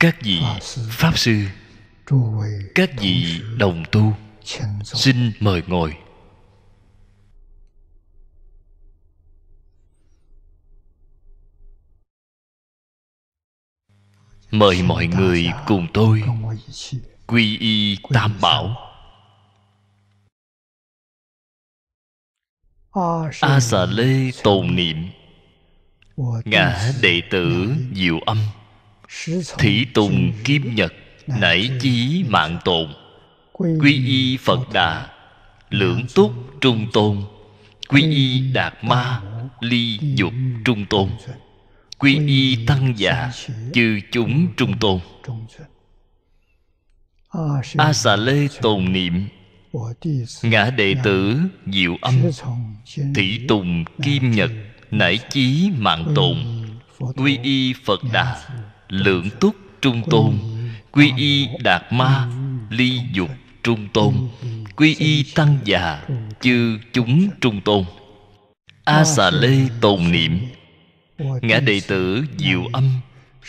các vị pháp sư các vị đồng tu xin mời ngồi mời mọi người cùng tôi quy y tam bảo a xà lê tồn niệm ngã đệ tử diệu âm Thủy Tùng Kim Nhật Nảy chí mạng tồn Quy y Phật Đà Lưỡng túc trung tôn Quy y Đạt Ma Ly dục trung tôn Quy y tăng giả Chư chúng trung tôn A xà lê tồn niệm Ngã đệ tử Diệu âm Thị tùng kim nhật Nải chí mạng tồn Quy y Phật Đà lượng túc trung tôn quy y đạt ma ly dục trung tôn quy y tăng già chư chúng trung tôn a xà lê tồn niệm ngã đệ tử diệu âm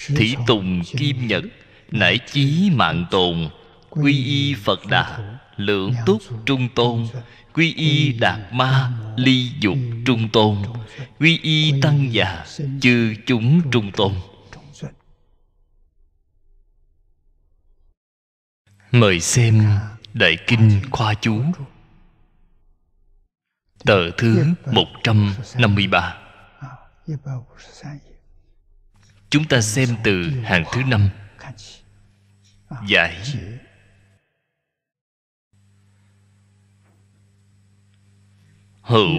thủy tùng kim nhật nải chí mạng tồn quy y phật đà lượng túc trung tôn quy y đạt ma ly dục trung tôn quy y tăng già chư chúng trung tôn mời xem đại kinh khoa chú tờ thứ 153 chúng ta xem từ hàng thứ năm giải hữu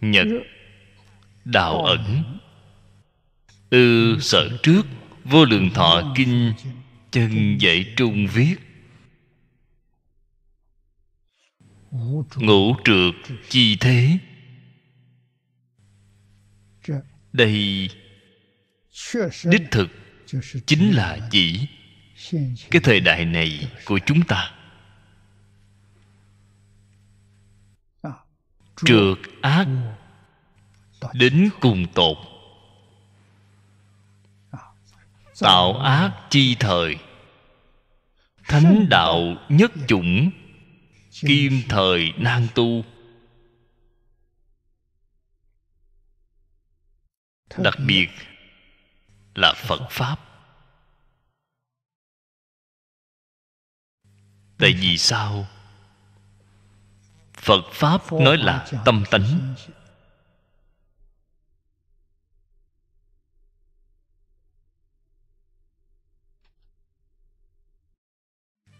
nhật đạo ẩn ư ừ, sở trước vô lượng thọ kinh chân dạy trung viết ngũ trượt chi thế đây đích thực chính là chỉ cái thời đại này của chúng ta trượt ác đến cùng tột tạo ác chi thời thánh đạo nhất chủng kim thời nan tu đặc biệt là phật pháp tại vì sao phật pháp nói là tâm tánh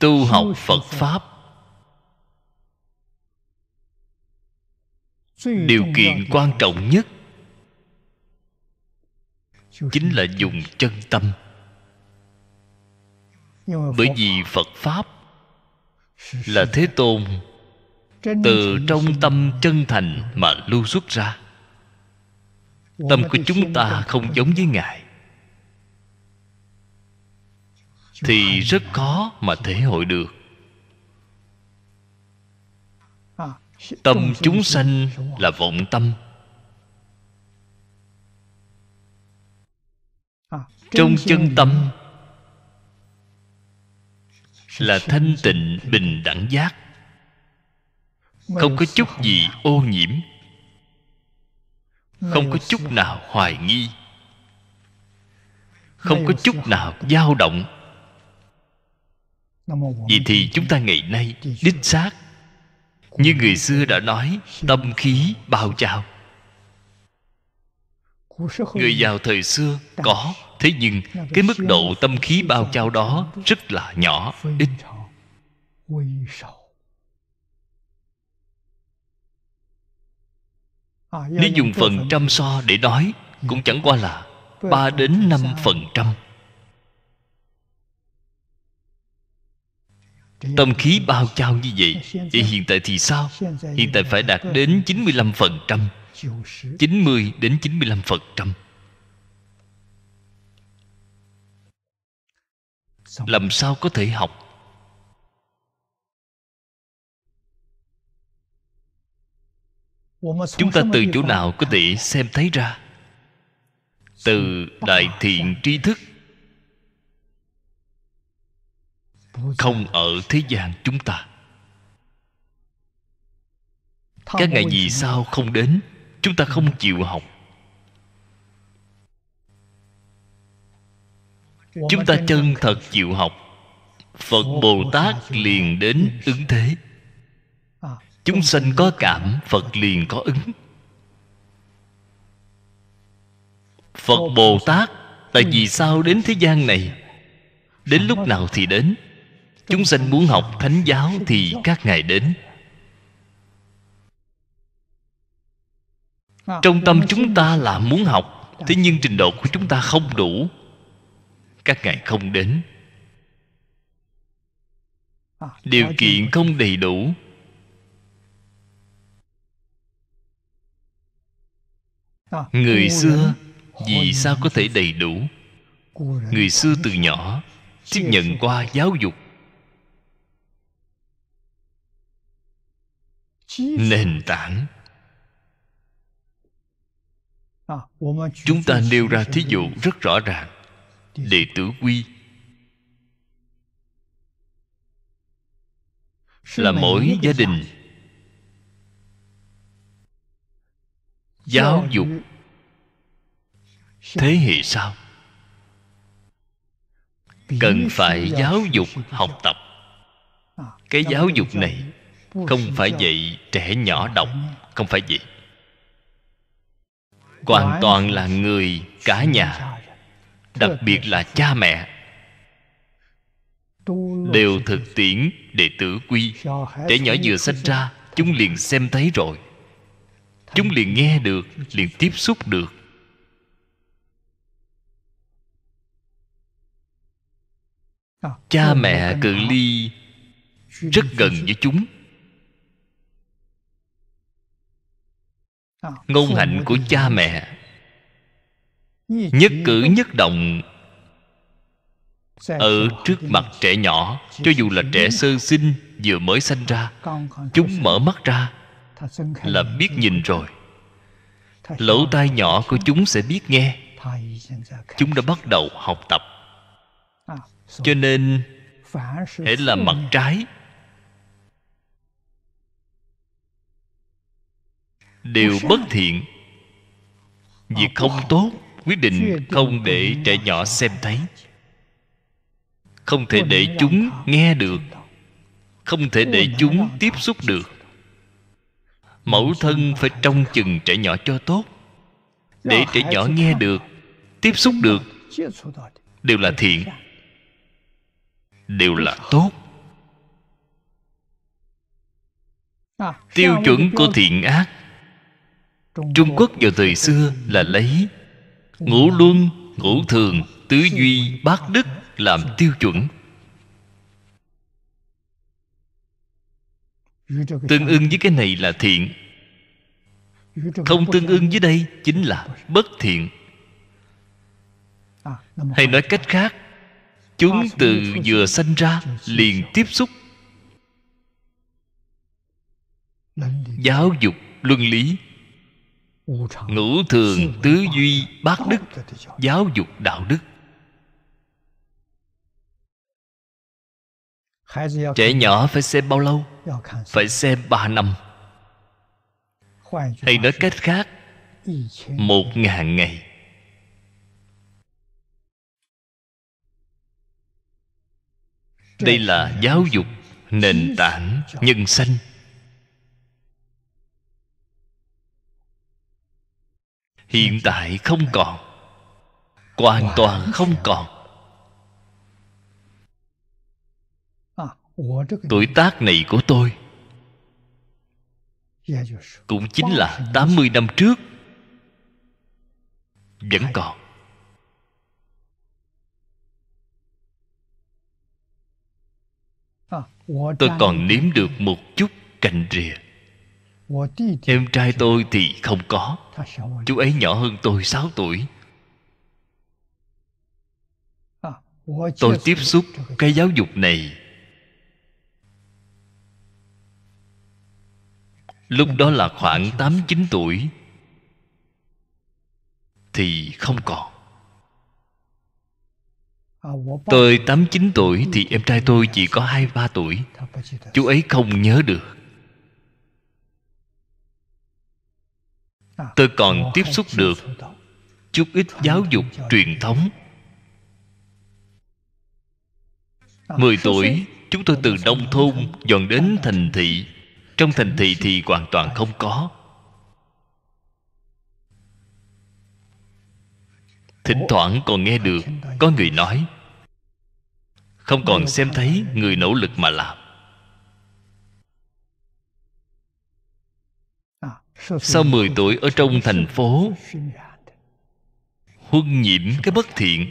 tu học phật pháp điều kiện quan trọng nhất chính là dùng chân tâm bởi vì phật pháp là thế tôn từ trong tâm chân thành mà lưu xuất ra tâm của chúng ta không giống với ngài thì rất khó mà thể hội được tâm chúng sanh là vọng tâm trong chân tâm là thanh tịnh bình đẳng giác không có chút gì ô nhiễm không có chút nào hoài nghi không có chút nào dao động vì thì chúng ta ngày nay đích xác như người xưa đã nói tâm khí bao trào người giàu thời xưa có thế nhưng cái mức độ tâm khí bao trao đó rất là nhỏ ít nếu dùng phần trăm so để nói cũng chẳng qua là 3 đến 5 phần trăm Tâm khí bao trao như vậy Vậy hiện tại thì sao? Hiện tại phải đạt đến 95% 90 đến 95% Làm sao có thể học Chúng ta từ chỗ nào có thể xem thấy ra Từ đại thiện tri thức không ở thế gian chúng ta các ngài vì sao không đến chúng ta không chịu học chúng ta chân thật chịu học phật bồ tát liền đến ứng thế à, chúng sanh có cảm phật liền có ứng phật bồ tát tại vì sao đến thế gian này đến lúc nào thì đến chúng sanh muốn học thánh giáo thì các ngài đến trong tâm chúng ta là muốn học thế nhưng trình độ của chúng ta không đủ các ngài không đến điều kiện không đầy đủ người xưa vì sao có thể đầy đủ người xưa từ nhỏ tiếp nhận qua giáo dục nền tảng chúng ta nêu ra thí dụ rất rõ ràng đệ tử quy là mỗi gia đình giáo dục thế hệ sau cần phải giáo dục học tập cái giáo dục này không phải vậy trẻ nhỏ đọc không phải vậy hoàn toàn là người cả nhà đặc biệt là cha mẹ đều thực tiễn đệ tử quy trẻ nhỏ vừa sinh ra chúng liền xem thấy rồi chúng liền nghe được liền tiếp xúc được cha mẹ cự ly rất gần với chúng ngôn hạnh của cha mẹ nhất cử nhất động ở trước mặt trẻ nhỏ cho dù là trẻ sơ sinh vừa mới sanh ra chúng mở mắt ra là biết nhìn rồi lỗ tai nhỏ của chúng sẽ biết nghe chúng đã bắt đầu học tập cho nên hãy là mặt trái đều bất thiện việc không ờ, tốt quyết định không để trẻ nhỏ xem thấy không thể để chúng nghe được không thể để chúng tiếp xúc được mẫu thân phải trông chừng trẻ nhỏ cho tốt để trẻ nhỏ nghe được tiếp xúc được đều là thiện đều là tốt à, tiêu chuẩn của thiện ác trung quốc vào thời xưa là lấy ngũ luân ngũ thường tứ duy bát đức làm tiêu chuẩn tương ưng với cái này là thiện không tương ưng với đây chính là bất thiện hay nói cách khác chúng từ vừa sanh ra liền tiếp xúc giáo dục luân lý ngũ thường tứ duy bác đức giáo dục đạo đức trẻ nhỏ phải xem bao lâu phải xem ba năm hay nói cách khác một ngàn ngày đây là giáo dục nền tảng nhân sanh hiện tại không còn hoàn toàn không còn tuổi tác này của tôi cũng chính là 80 năm trước vẫn còn tôi còn nếm được một chút cành rìa em trai tôi thì không có chú ấy nhỏ hơn tôi 6 tuổi tôi tiếp xúc cái giáo dục này lúc đó là khoảng 8 9 tuổi thì không còn Tôi 8-9 tuổi Thì em trai tôi chỉ có 2-3 tuổi Chú ấy không nhớ được tôi còn tiếp xúc được chút ít giáo dục truyền thống Mười tuổi chúng tôi từ nông thôn dọn đến thành thị trong thành thị thì hoàn toàn không có thỉnh thoảng còn nghe được có người nói không còn xem thấy người nỗ lực mà làm sau 10 tuổi ở trong thành phố huân nhiễm cái bất thiện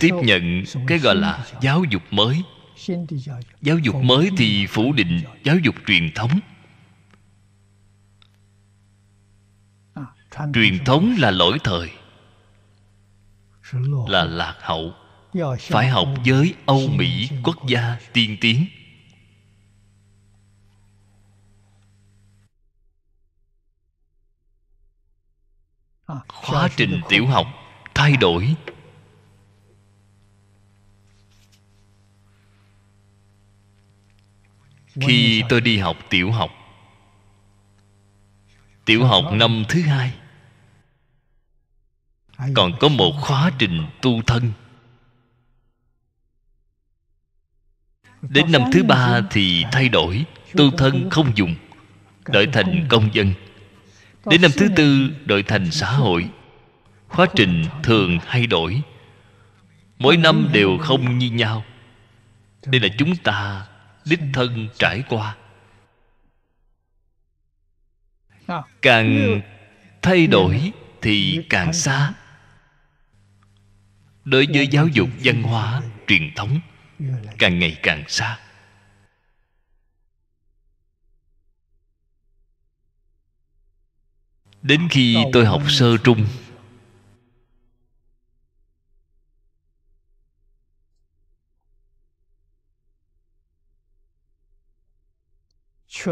tiếp nhận cái gọi là giáo dục mới giáo dục mới thì phủ định giáo dục truyền thống truyền thống là lỗi thời là lạc hậu phải học với âu mỹ quốc gia tiên tiến khóa trình tiểu học thay đổi khi tôi đi học tiểu học tiểu học năm thứ hai còn có một khóa trình tu thân Đến năm thứ ba thì thay đổi Tu thân không dùng Đợi thành công dân Đến năm thứ tư đợi thành xã hội Quá trình thường thay đổi Mỗi năm đều không như nhau Đây là chúng ta đích thân trải qua Càng thay đổi thì càng xa Đối với giáo dục văn hóa truyền thống càng ngày càng xa đến khi tôi học sơ trung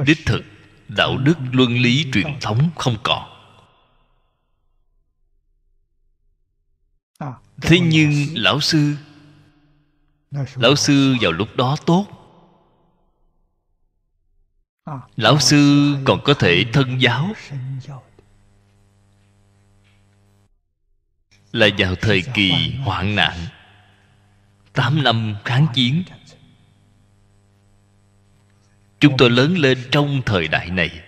đích thực đạo đức luân lý truyền thống không còn thế nhưng lão sư lão sư vào lúc đó tốt à, lão sư còn có thể thân giáo là vào thời kỳ hoạn nạn tám năm kháng chiến Chúng tôi lớn lên trong thời đại này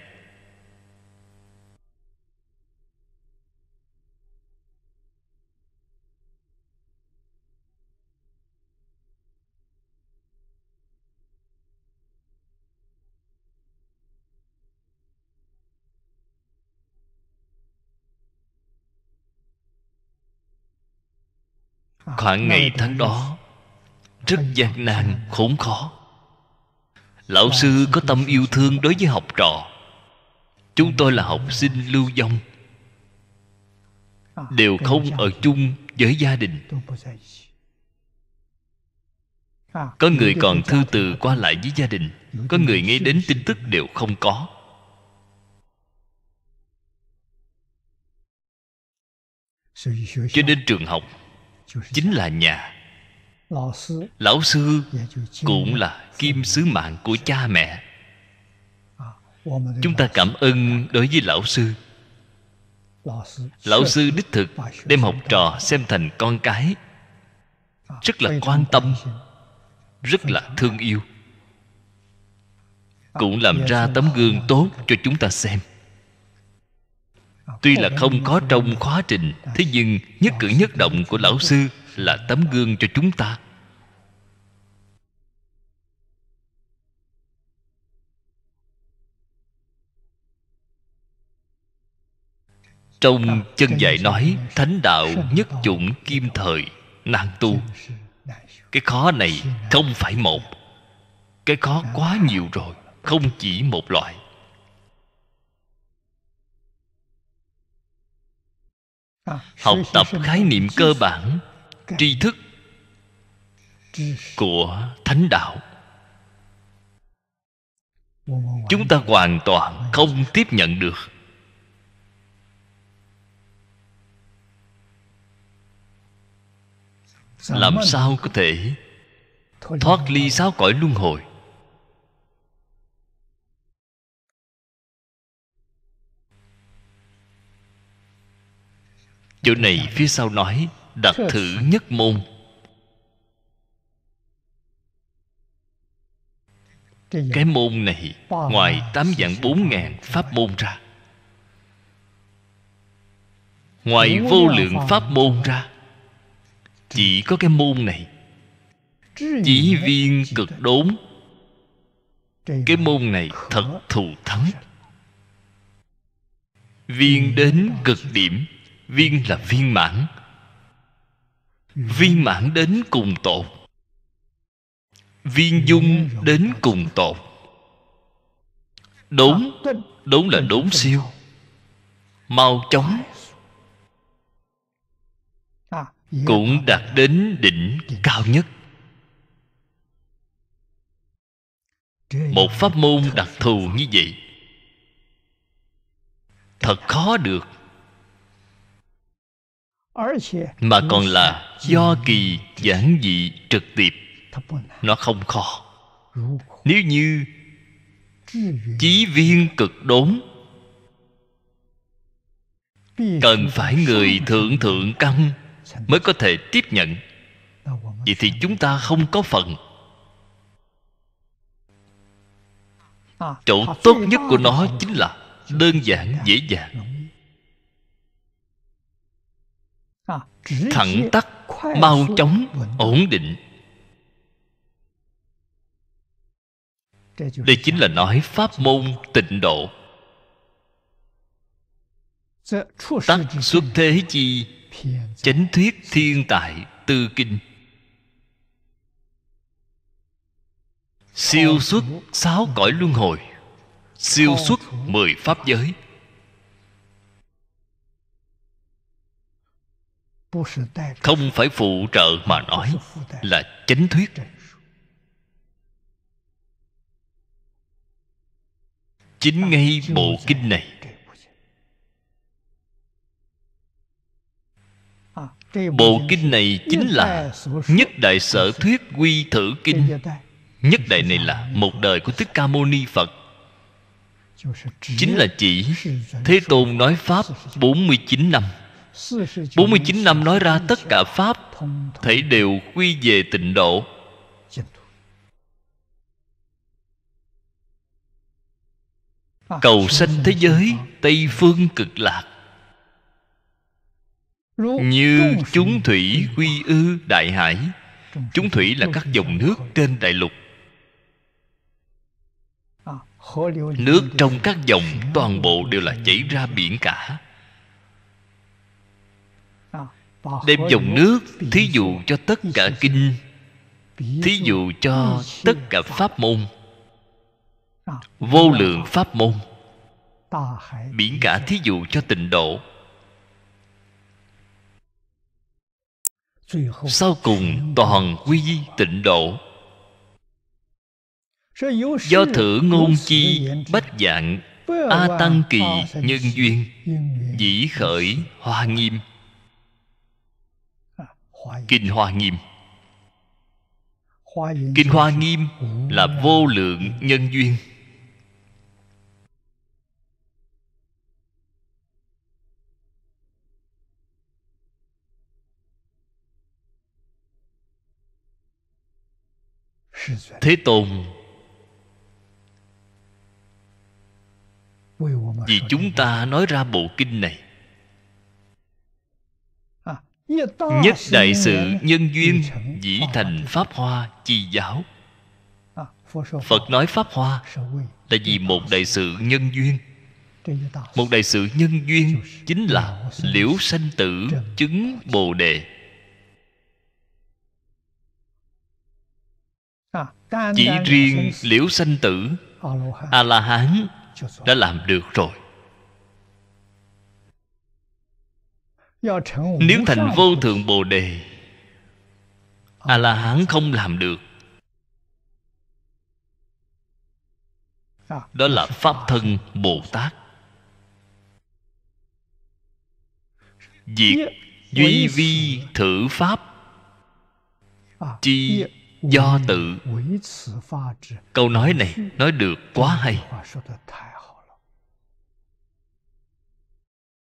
hoạn ngày tháng đó rất gian nan khốn khó lão sư có tâm yêu thương đối với học trò chúng tôi là học sinh lưu vong à, đều không ở chung với gia đình có à, người còn thư từ qua lại với gia đình có người nghe đến tin tức đều không có cho nên trường học chính là nhà lão sư cũng là kim sứ mạng của cha mẹ chúng ta cảm ơn đối với lão sư lão sư đích thực đem học trò xem thành con cái rất là quan tâm rất là thương yêu cũng làm ra tấm gương tốt cho chúng ta xem tuy là không có trong khóa trình thế nhưng nhất cử nhất động của lão sư là tấm gương cho chúng ta trong chân dạy nói thánh đạo nhất chủng kim thời nàng tu cái khó này không phải một cái khó quá nhiều rồi không chỉ một loại À, học tập khái niệm cơ bản tri thức của thánh đạo chúng ta hoàn toàn không tiếp nhận được làm sao có thể thoát ly sáu cõi luân hồi chỗ này phía sau nói đặt thử nhất môn cái môn này ngoài tám dạng bốn ngàn pháp môn ra ngoài vô lượng pháp môn ra chỉ có cái môn này chỉ viên cực đốn cái môn này thật thù thắng viên đến cực điểm viên là viên mãn viên mãn đến cùng tột viên dung đến cùng tột đốn đốn là đốn siêu mau chóng cũng đạt đến đỉnh cao nhất một pháp môn đặc thù như vậy thật khó được mà còn là do kỳ giản dị trực tiếp nó không khó nếu như chí viên cực đốn cần phải người thượng thượng căn mới có thể tiếp nhận vậy thì chúng ta không có phần chỗ tốt nhất của nó chính là đơn giản dễ dàng thẳng tắc mau chóng ổn định đây chính là nói pháp môn tịnh độ tắc xuất thế chi chánh thuyết thiên tại tư kinh siêu xuất sáu cõi luân hồi siêu xuất mười pháp giới không phải phụ trợ mà nói là chánh thuyết chính ngay bộ kinh này bộ kinh này chính là nhất đại sở thuyết quy thử kinh nhất đại này là một đời của thích ca mâu ni phật chính là chỉ thế tôn nói pháp 49 năm 49 năm nói ra tất cả Pháp Thảy đều quy về tịnh độ Cầu sanh thế giới Tây phương cực lạc Như chúng thủy quy ư đại hải Chúng thủy là các dòng nước trên đại lục Nước trong các dòng toàn bộ đều là chảy ra biển cả đem dòng nước thí dụ cho tất cả kinh thí dụ cho tất cả pháp môn vô lượng pháp môn biển cả thí dụ cho tịnh độ sau cùng toàn quy di tịnh độ do thử ngôn chi bách dạng a tăng kỳ nhân duyên dĩ khởi hoa nghiêm kinh hoa nghiêm kinh hoa nghiêm là vô lượng nhân duyên thế tôn vì chúng ta nói ra bộ kinh này Nhất đại sự nhân duyên Dĩ thành Pháp Hoa chi giáo Phật nói Pháp Hoa Là vì một đại sự nhân duyên Một đại sự nhân duyên Chính là liễu sanh tử chứng Bồ Đề Chỉ riêng liễu sanh tử A-la-hán đã làm được rồi nếu thành vô thượng bồ đề a la hán không làm được à. đó là pháp thân bồ tát diệt duy vi thử pháp à, chi do tự câu nói này nói được quá hay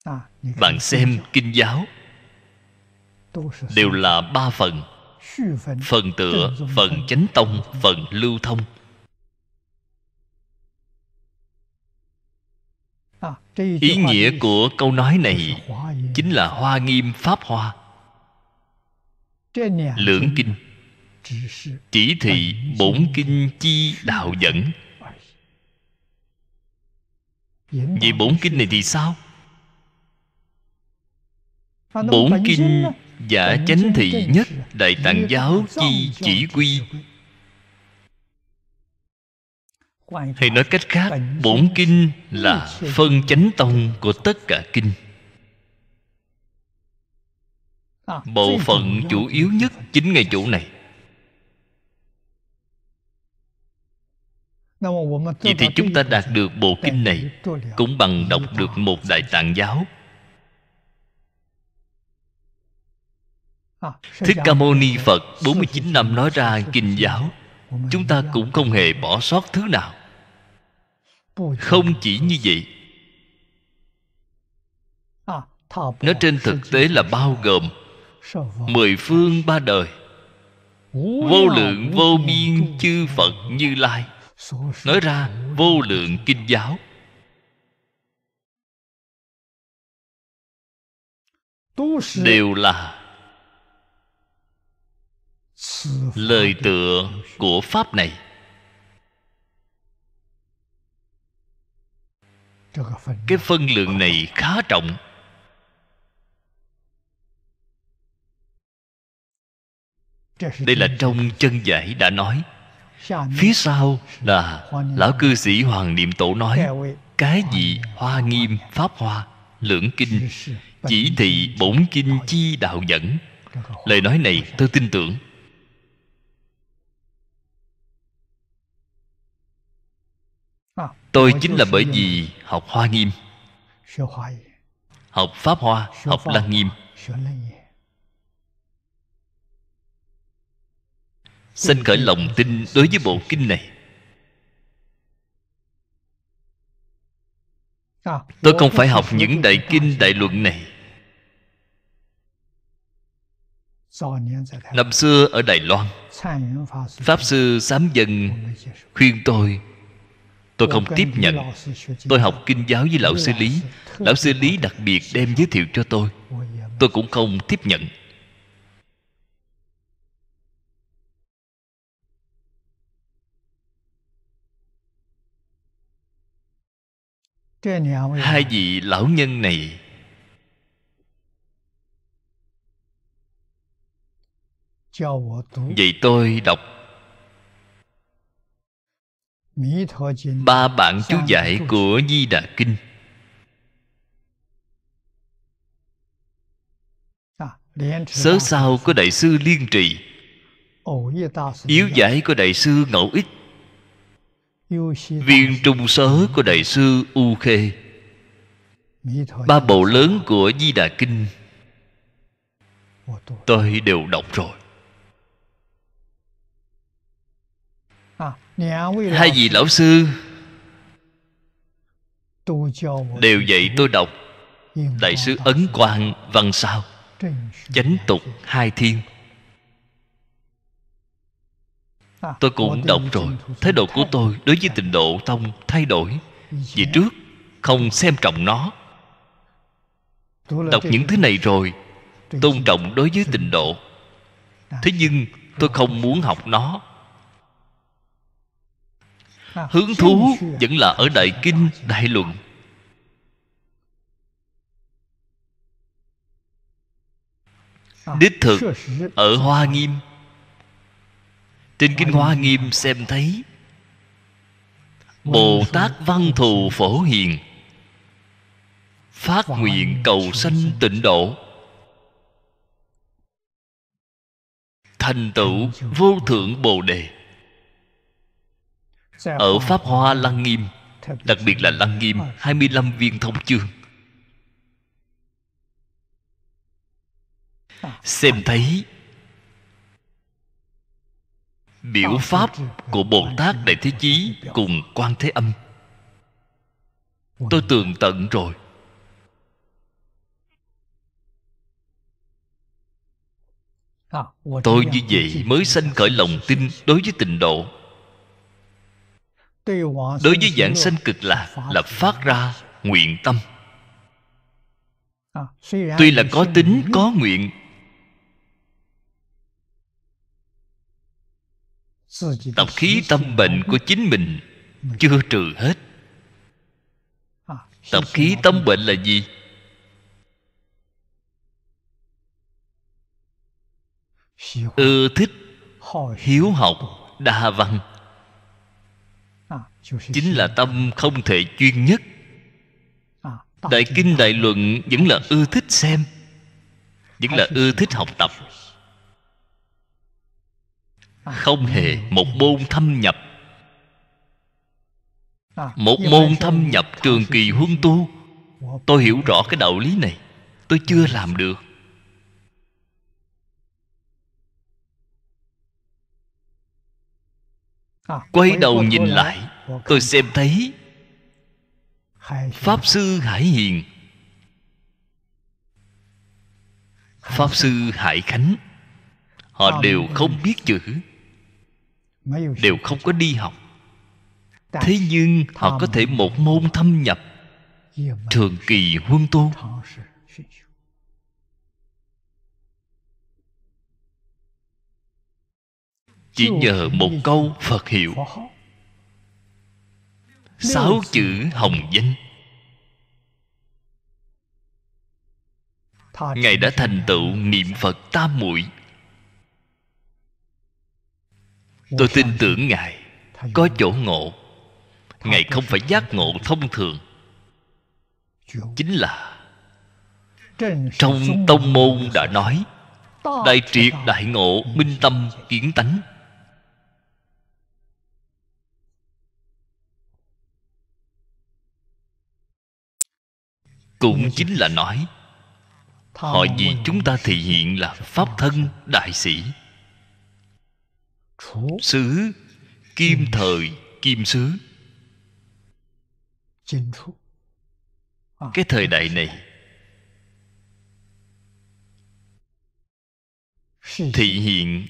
À, bạn xem kinh giáo đều là ba phần phần tựa phần chánh tông phần lưu thông à, ý nghĩa của câu nói này chính là hoa nghiêm pháp hoa lưỡng kinh chỉ thị bổn kinh chi đạo dẫn vì bổn kinh này thì sao Bốn kinh giả chánh thị nhất Đại tạng giáo chi chỉ quy Hay nói cách khác Bổn kinh là phân chánh tông của tất cả kinh à, Bộ phận chủ yếu nhất chính ngay chỗ này Vậy thì chúng ta đạt được bộ kinh này Cũng bằng đọc được một đại tạng giáo Ờ, Thích Ca Mâu Ni Phật 49 năm nói ra kinh giáo Chúng ta cũng không hề bỏ sót thứ nào Không chỉ như vậy ờ, Nó trên thực tế là bao gồm Mười phương ba đời Vô lượng vô biên chư Phật như lai Nói ra vô lượng kinh giáo Đều là lời tựa của pháp này cái phân lượng này khá trọng đây là trong chân giải đã nói phía sau là lão cư sĩ hoàng niệm tổ nói cái gì hoa nghiêm pháp hoa lưỡng kinh chỉ thị bổn kinh chi đạo dẫn lời nói này tôi tin tưởng tôi chính là bởi vì học hoa nghiêm học pháp hoa học lăng nghiêm xin khởi lòng tin đối với bộ kinh này tôi không phải học những đại kinh đại luận này năm xưa ở đài loan pháp sư sám dân khuyên tôi tôi không tiếp nhận tôi học kinh giáo với lão sư lý lão sư lý đặc biệt đem giới thiệu cho tôi tôi cũng không tiếp nhận hai vị lão nhân này vậy tôi đọc ba bản chú giải của di đà kinh à, sớ sao của đại sư liên trì yếu giải của đại sư ngẫu ích viên trung sớ của đại sư u khê ba bộ lớn của di đà kinh tôi đều đọc rồi hai vị lão sư đều dạy tôi đọc đại sứ ấn quang văn sao chánh tục hai thiên à, tôi cũng đọc rồi thái độ của tôi đối với tình độ tông thay đổi vì trước không xem trọng nó đọc những thứ này rồi tôn trọng đối với tình độ à, thế nhưng tôi không muốn học nó Hứng thú vẫn là ở Đại Kinh Đại Luận Đích thực ở Hoa Nghiêm Trên Kinh Hoa Nghiêm xem thấy Bồ Tát Văn Thù Phổ Hiền Phát nguyện cầu sanh tịnh độ Thành tựu vô thượng Bồ Đề Dạ, Ở Pháp Hoa Lăng Nghiêm Đặc biệt là Lăng Nghiêm 25 viên thông chương dạ. Xem thấy Biểu dạ, Pháp của Bồ Tát Đại Thế Chí Cùng quan Thế Âm Tôi tường tận rồi Tôi như vậy mới sanh khởi lòng tin đối với tịnh độ đối với giảng sanh cực lạc là phát ra nguyện tâm à, tuy là có tính có nguyện tập khí tâm bệnh của chính mình chưa trừ hết à, tập khí tâm bệnh là gì ưa thích hiếu học đa văn À, chính là tâm không thể chuyên nhất à, đại kinh đại luận vẫn là ưa thích xem vẫn là ưa thích học tập à, không hề một môn thâm nhập một môn thâm nhập trường kỳ huân tu tôi hiểu rõ cái đạo lý này tôi chưa làm được À, quay đầu nhìn lại tôi xem thấy pháp sư hải hiền pháp sư hải khánh họ đều không biết chữ đều không có đi học thế nhưng họ có thể một môn thâm nhập thường kỳ huân tu chỉ nhờ một câu phật hiệu sáu chữ hồng danh ngài đã thành tựu niệm phật tam muội tôi tin tưởng ngài có chỗ ngộ ngài không phải giác ngộ thông thường chính là trong tông môn đã nói đại triệt đại ngộ minh tâm kiến tánh cũng chính là nói họ vì chúng ta thể hiện là pháp thân đại sĩ xứ kim thời kim xứ à. cái thời đại này thị hiện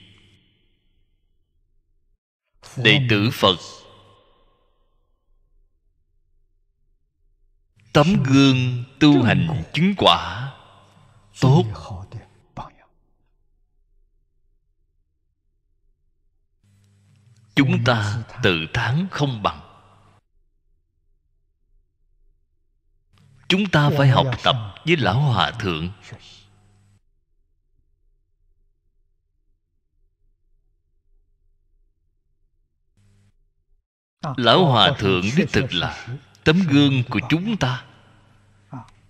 đệ tử phật tấm gương tu hành chứng quả tốt chúng ta tự tán không bằng chúng ta phải học tập với lão hòa thượng à, lão hòa thượng đích thực là tấm gương của chúng ta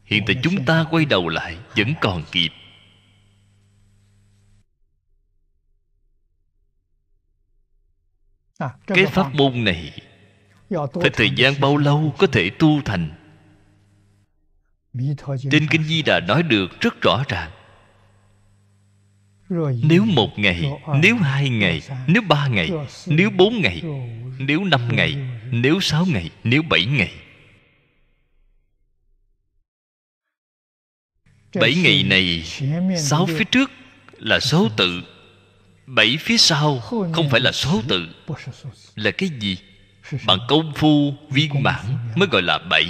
hiện tại chúng ta quay đầu lại vẫn còn kịp cái pháp môn này phải thời gian bao lâu có thể tu thành trên kinh di đà nói được rất rõ ràng nếu một ngày nếu hai ngày nếu ba ngày nếu bốn ngày nếu năm ngày nếu sáu ngày nếu bảy ngày bảy ngày này sáu phía trước là số tự bảy phía sau không phải là số tự là cái gì bằng công phu viên mãn mới gọi là bảy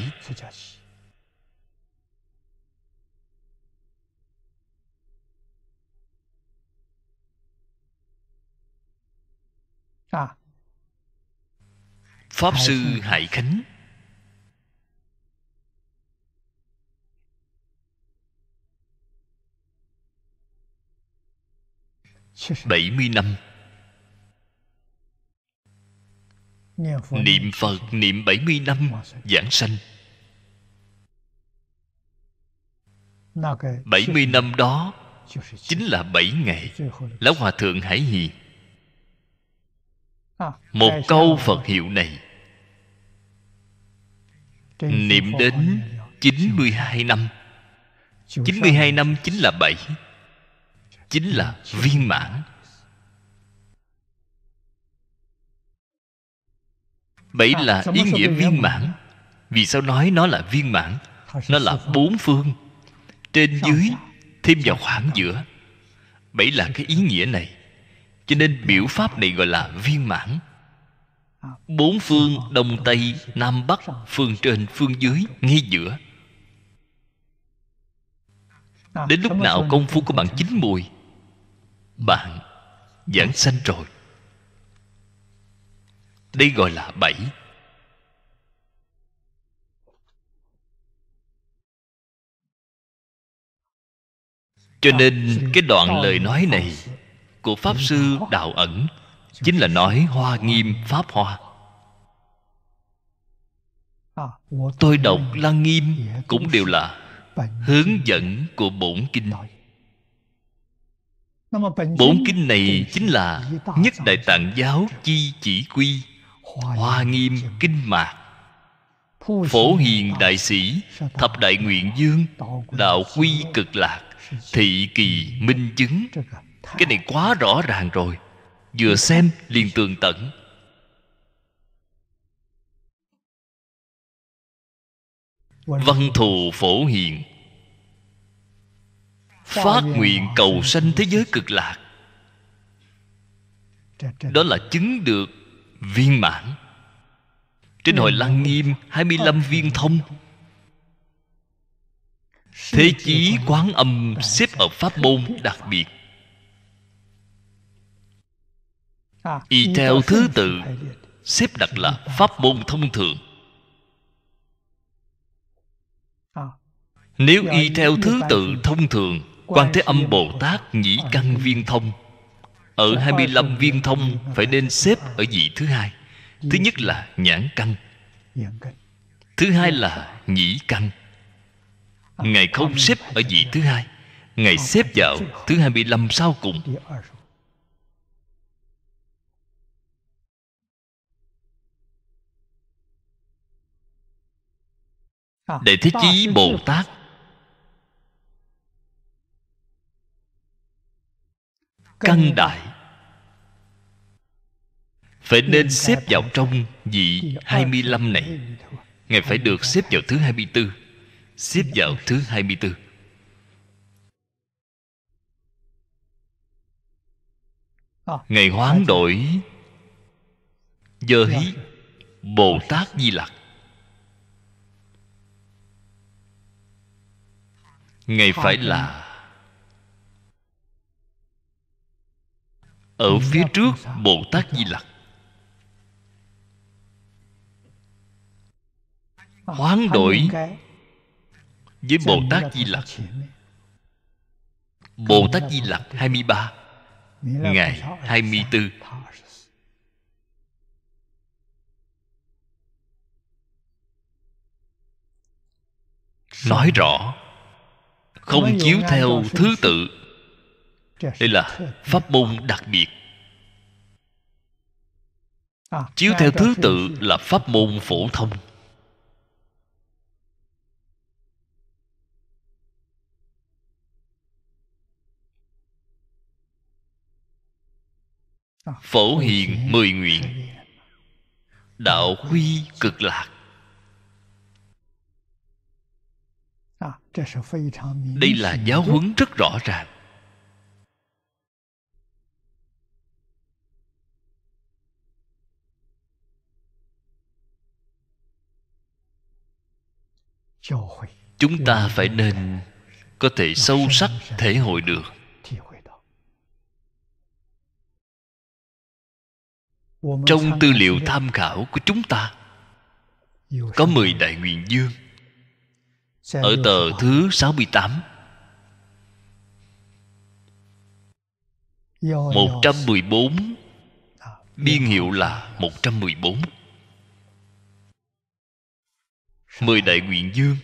à. pháp sư hải khánh 70 năm Niệm Phật niệm 70 năm Giảng sanh 70 năm đó Chính là 7 ngày Lão Hòa Thượng Hải Hiền à, Một câu Phật hiệu này Niệm đến 92 năm 92 năm chính là 7 chính là viên mãn bảy là ý nghĩa viên mãn vì sao nói nó là viên mãn nó là bốn phương trên dưới thêm vào khoảng giữa bảy là cái ý nghĩa này cho nên biểu pháp này gọi là viên mãn bốn phương đông tây nam bắc phương trên phương dưới ngay giữa đến lúc nào công phu của bạn chín mùi bạn giảng sanh rồi đây gọi là bảy cho nên cái đoạn lời nói này của pháp sư đạo ẩn chính là nói hoa nghiêm pháp hoa à, tôi đọc lăng nghiêm cũng đều là hướng dẫn của bổn kinh Bốn kinh này chính là Nhất Đại Tạng Giáo Chi Chỉ Quy Hoa Nghiêm Kinh Mạc Phổ Hiền Đại Sĩ Thập Đại Nguyện Dương Đạo Quy Cực Lạc Thị Kỳ Minh Chứng Cái này quá rõ ràng rồi Vừa xem liền tường tận Văn thù phổ hiền phát nguyện cầu sanh thế giới cực lạc đó là chứng được viên mãn trên hồi lăng nghiêm 25 viên thông Thế chí quán âm xếp ở pháp môn đặc biệt Y theo thứ tự Xếp đặt là pháp môn thông thường Nếu y theo thứ tự thông thường quan thế âm bồ tát nhĩ căn viên thông ở 25 viên thông phải nên xếp ở vị thứ hai thứ nhất là nhãn căn thứ hai là nhĩ căn ngài không xếp ở vị thứ hai ngài xếp vào thứ 25 sau cùng Đại Thế Chí Bồ Tát căn đại phải nên xếp vào trong vị 25 này Ngài phải được xếp vào thứ 24 Xếp vào thứ 24 ờ, Ngài hoán đổi Giới Bồ Tát Di Lặc Ngài phải là ở phía trước bồ tát di lặc hoán đổi với bồ tát di lặc bồ tát di lặc 23 ngày 24 nói rõ không chiếu theo thứ tự đây là pháp môn đặc biệt à, chiếu theo thứ tự là pháp môn phổ thông à, phổ hiền mười nguyện đạo quy cực lạc à, đây là giáo huấn rất rõ ràng chúng ta phải nên có thể sâu sắc thể hội được trong tư liệu tham khảo của chúng ta có mười đại nguyện dương ở tờ thứ 68 114 biên hiệu là 114 mười đại nguyện dương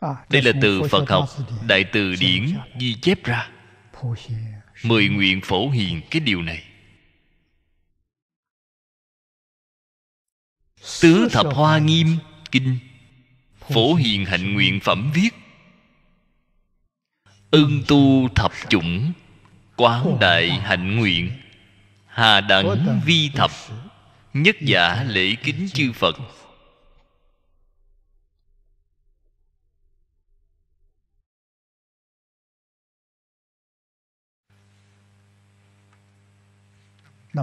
à, đây là từ phật học đại từ điển ghi chép ra mười nguyện phổ hiền cái điều này tứ thập hoa nghiêm kinh phổ hiền hạnh nguyện phẩm viết ưng tu thập chủng quán đại hạnh nguyện hà đẳng vi thập nhất giả lễ kính chư phật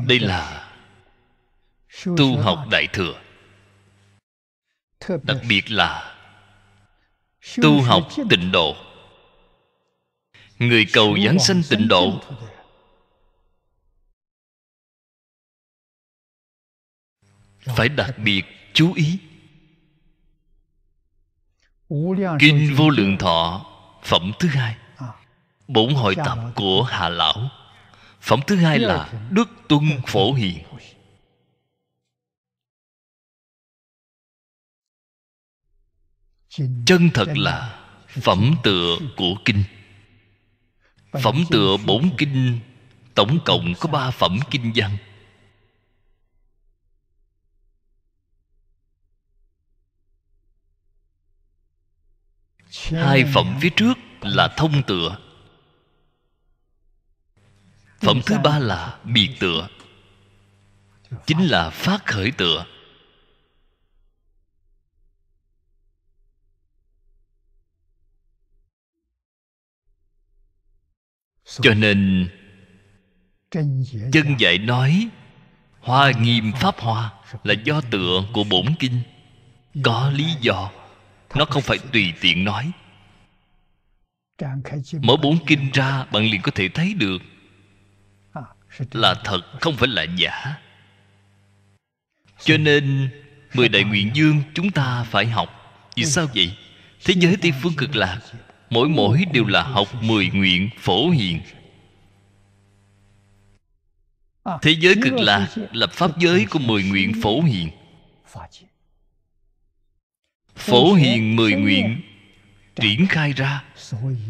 đây là tu học đại thừa đặc biệt là tu học tịnh độ người cầu giảng sanh tịnh độ phải đặc biệt chú ý kinh vô lượng thọ phẩm thứ hai à. bổn hội tập của hà lão phẩm thứ hai là đức tuân phổ hiền chân thật là phẩm tựa của kinh phẩm tựa bốn kinh tổng cộng có ba phẩm kinh văn hai phẩm phía trước là thông tựa phẩm thứ ba là biệt tựa chính là phát khởi tựa cho nên chân dạy nói hoa nghiêm pháp hoa là do tựa của bổn kinh có lý do nó không phải tùy tiện nói mở bốn kinh ra bạn liền có thể thấy được là thật không phải là giả cho nên mười đại nguyện dương chúng ta phải học vì sao vậy thế giới tây phương cực lạc mỗi mỗi đều là học mười nguyện phổ hiền thế giới cực lạc là pháp giới của mười nguyện phổ hiền Phổ hiền mười nguyện Triển khai ra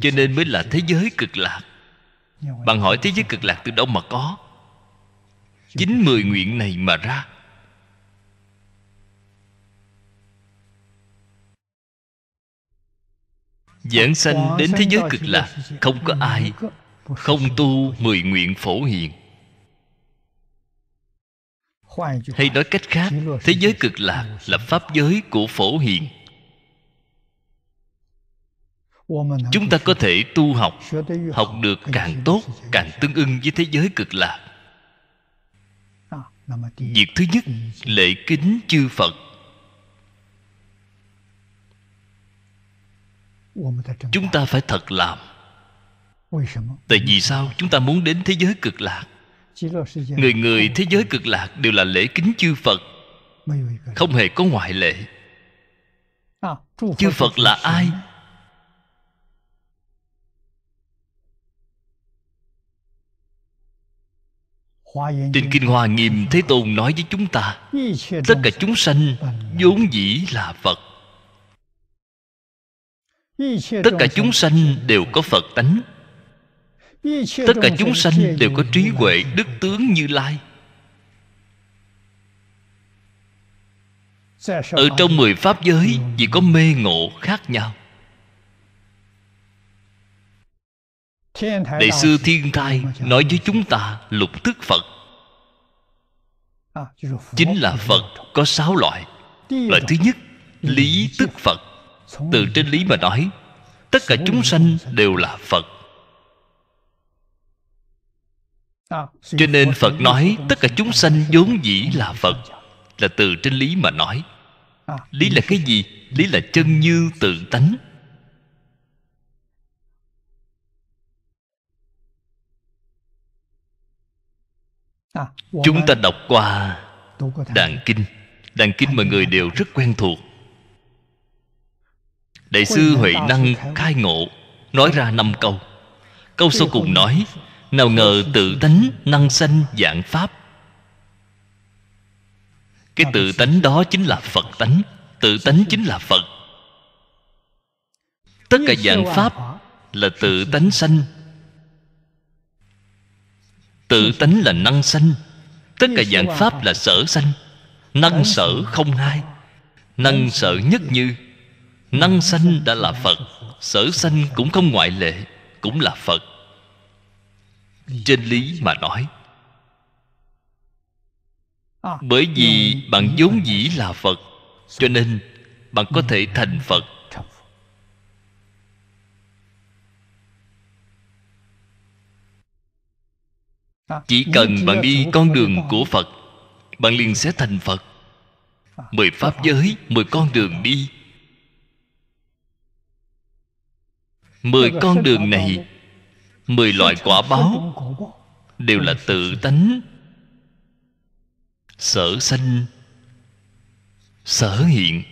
Cho nên mới là thế giới cực lạc Bạn hỏi thế giới cực lạc từ đâu mà có Chính mười nguyện này mà ra Giảng sanh đến thế giới cực lạc Không có ai Không tu mười nguyện phổ hiền hay nói cách khác thế giới cực lạc là pháp giới của phổ hiền chúng ta có thể tu học học được càng tốt càng tương ưng với thế giới cực lạc à, việc thứ nhất lễ kính chư phật chúng ta phải thật làm tại vì sao chúng ta muốn đến thế giới cực lạc người người thế giới cực lạc đều là lễ kính chư phật không hề có ngoại lệ à, chư phật là ai Trên Kinh Hoa Nghiêm Thế Tôn nói với chúng ta Tất cả chúng sanh vốn dĩ là Phật Tất cả chúng sanh đều có Phật tánh tất cả chúng sanh đều có trí huệ đức tướng như lai ở trong mười pháp giới chỉ có mê ngộ khác nhau đại sư thiên thai nói với chúng ta lục tức phật chính là phật có sáu loại loại thứ nhất lý tức phật từ trên lý mà nói tất cả chúng sanh đều là phật cho nên phật nói tất cả chúng sanh vốn dĩ là phật là từ trên lý mà nói à, lý là cái gì lý là chân như tự tánh à, chúng ta đọc qua đàn kinh đàn kinh mọi người đều rất quen thuộc đại sư huệ năng khai ngộ nói ra năm câu câu sau cùng nói nào ngờ tự tánh năng sanh dạng pháp cái tự tánh đó chính là phật tánh tự tánh chính là phật tất cả dạng pháp là tự tánh sanh tự tánh là năng sanh tất cả dạng pháp là sở sanh năng sở không hai năng sở nhất như năng sanh đã là phật sở sanh cũng không ngoại lệ cũng là phật trên lý mà nói bởi vì bạn vốn dĩ là phật cho nên bạn có thể thành phật chỉ cần bạn đi con đường của phật bạn liền sẽ thành phật mười pháp giới mười con đường đi mười con đường này mười loại quả báo đều là tự tánh sở sanh sở hiện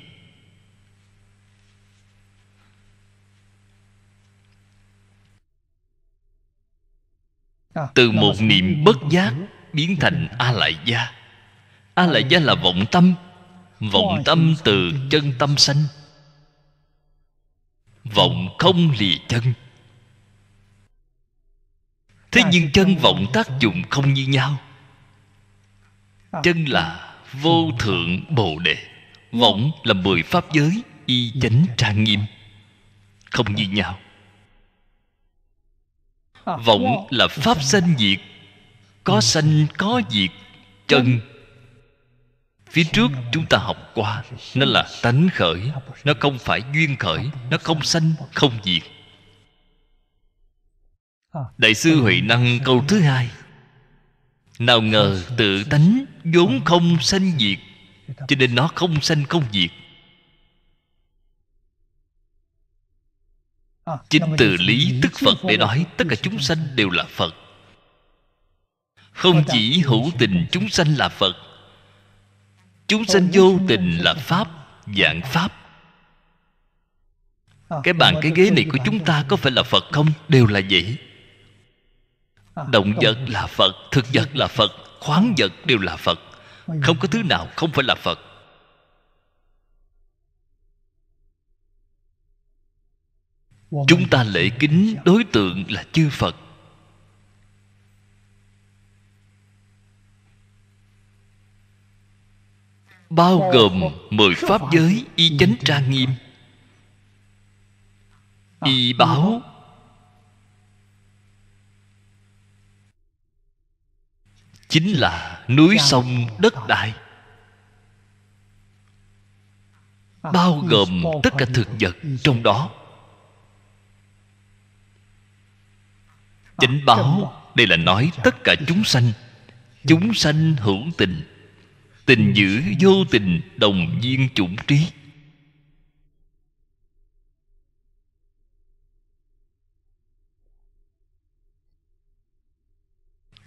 à, từ một niệm bất giác biến thành a lại gia a lại gia là vọng tâm vọng tâm từ chân tâm sanh vọng không lìa chân thế nhưng chân vọng tác dụng không như nhau chân là vô thượng bồ đề vọng là mười pháp giới y chánh trang nghiêm không như nhau vọng là pháp sanh diệt có sanh có diệt chân phía trước chúng ta học qua nó là tánh khởi nó không phải duyên khởi nó không sanh không diệt đại sư huệ năng câu thứ hai nào ngờ tự tánh vốn không sanh diệt cho nên nó không sanh không diệt chính từ lý tức phật để nói tất cả chúng sanh đều là phật không chỉ hữu tình chúng sanh là phật chúng sanh vô tình là pháp dạng pháp cái bàn cái ghế này của chúng ta có phải là phật không đều là vậy À, động vật là phật thực vật là phật khoáng vật đều là phật không có thứ nào không phải là phật chúng ta lễ kính đối tượng là chư phật bao gồm mười pháp giới y chánh trang nghiêm à, y báo chính là núi sông đất đại bao gồm tất cả thực vật trong đó chánh à, báo đây là nói tất cả chúng sanh chúng sanh hữu tình tình dữ vô tình đồng viên chủng trí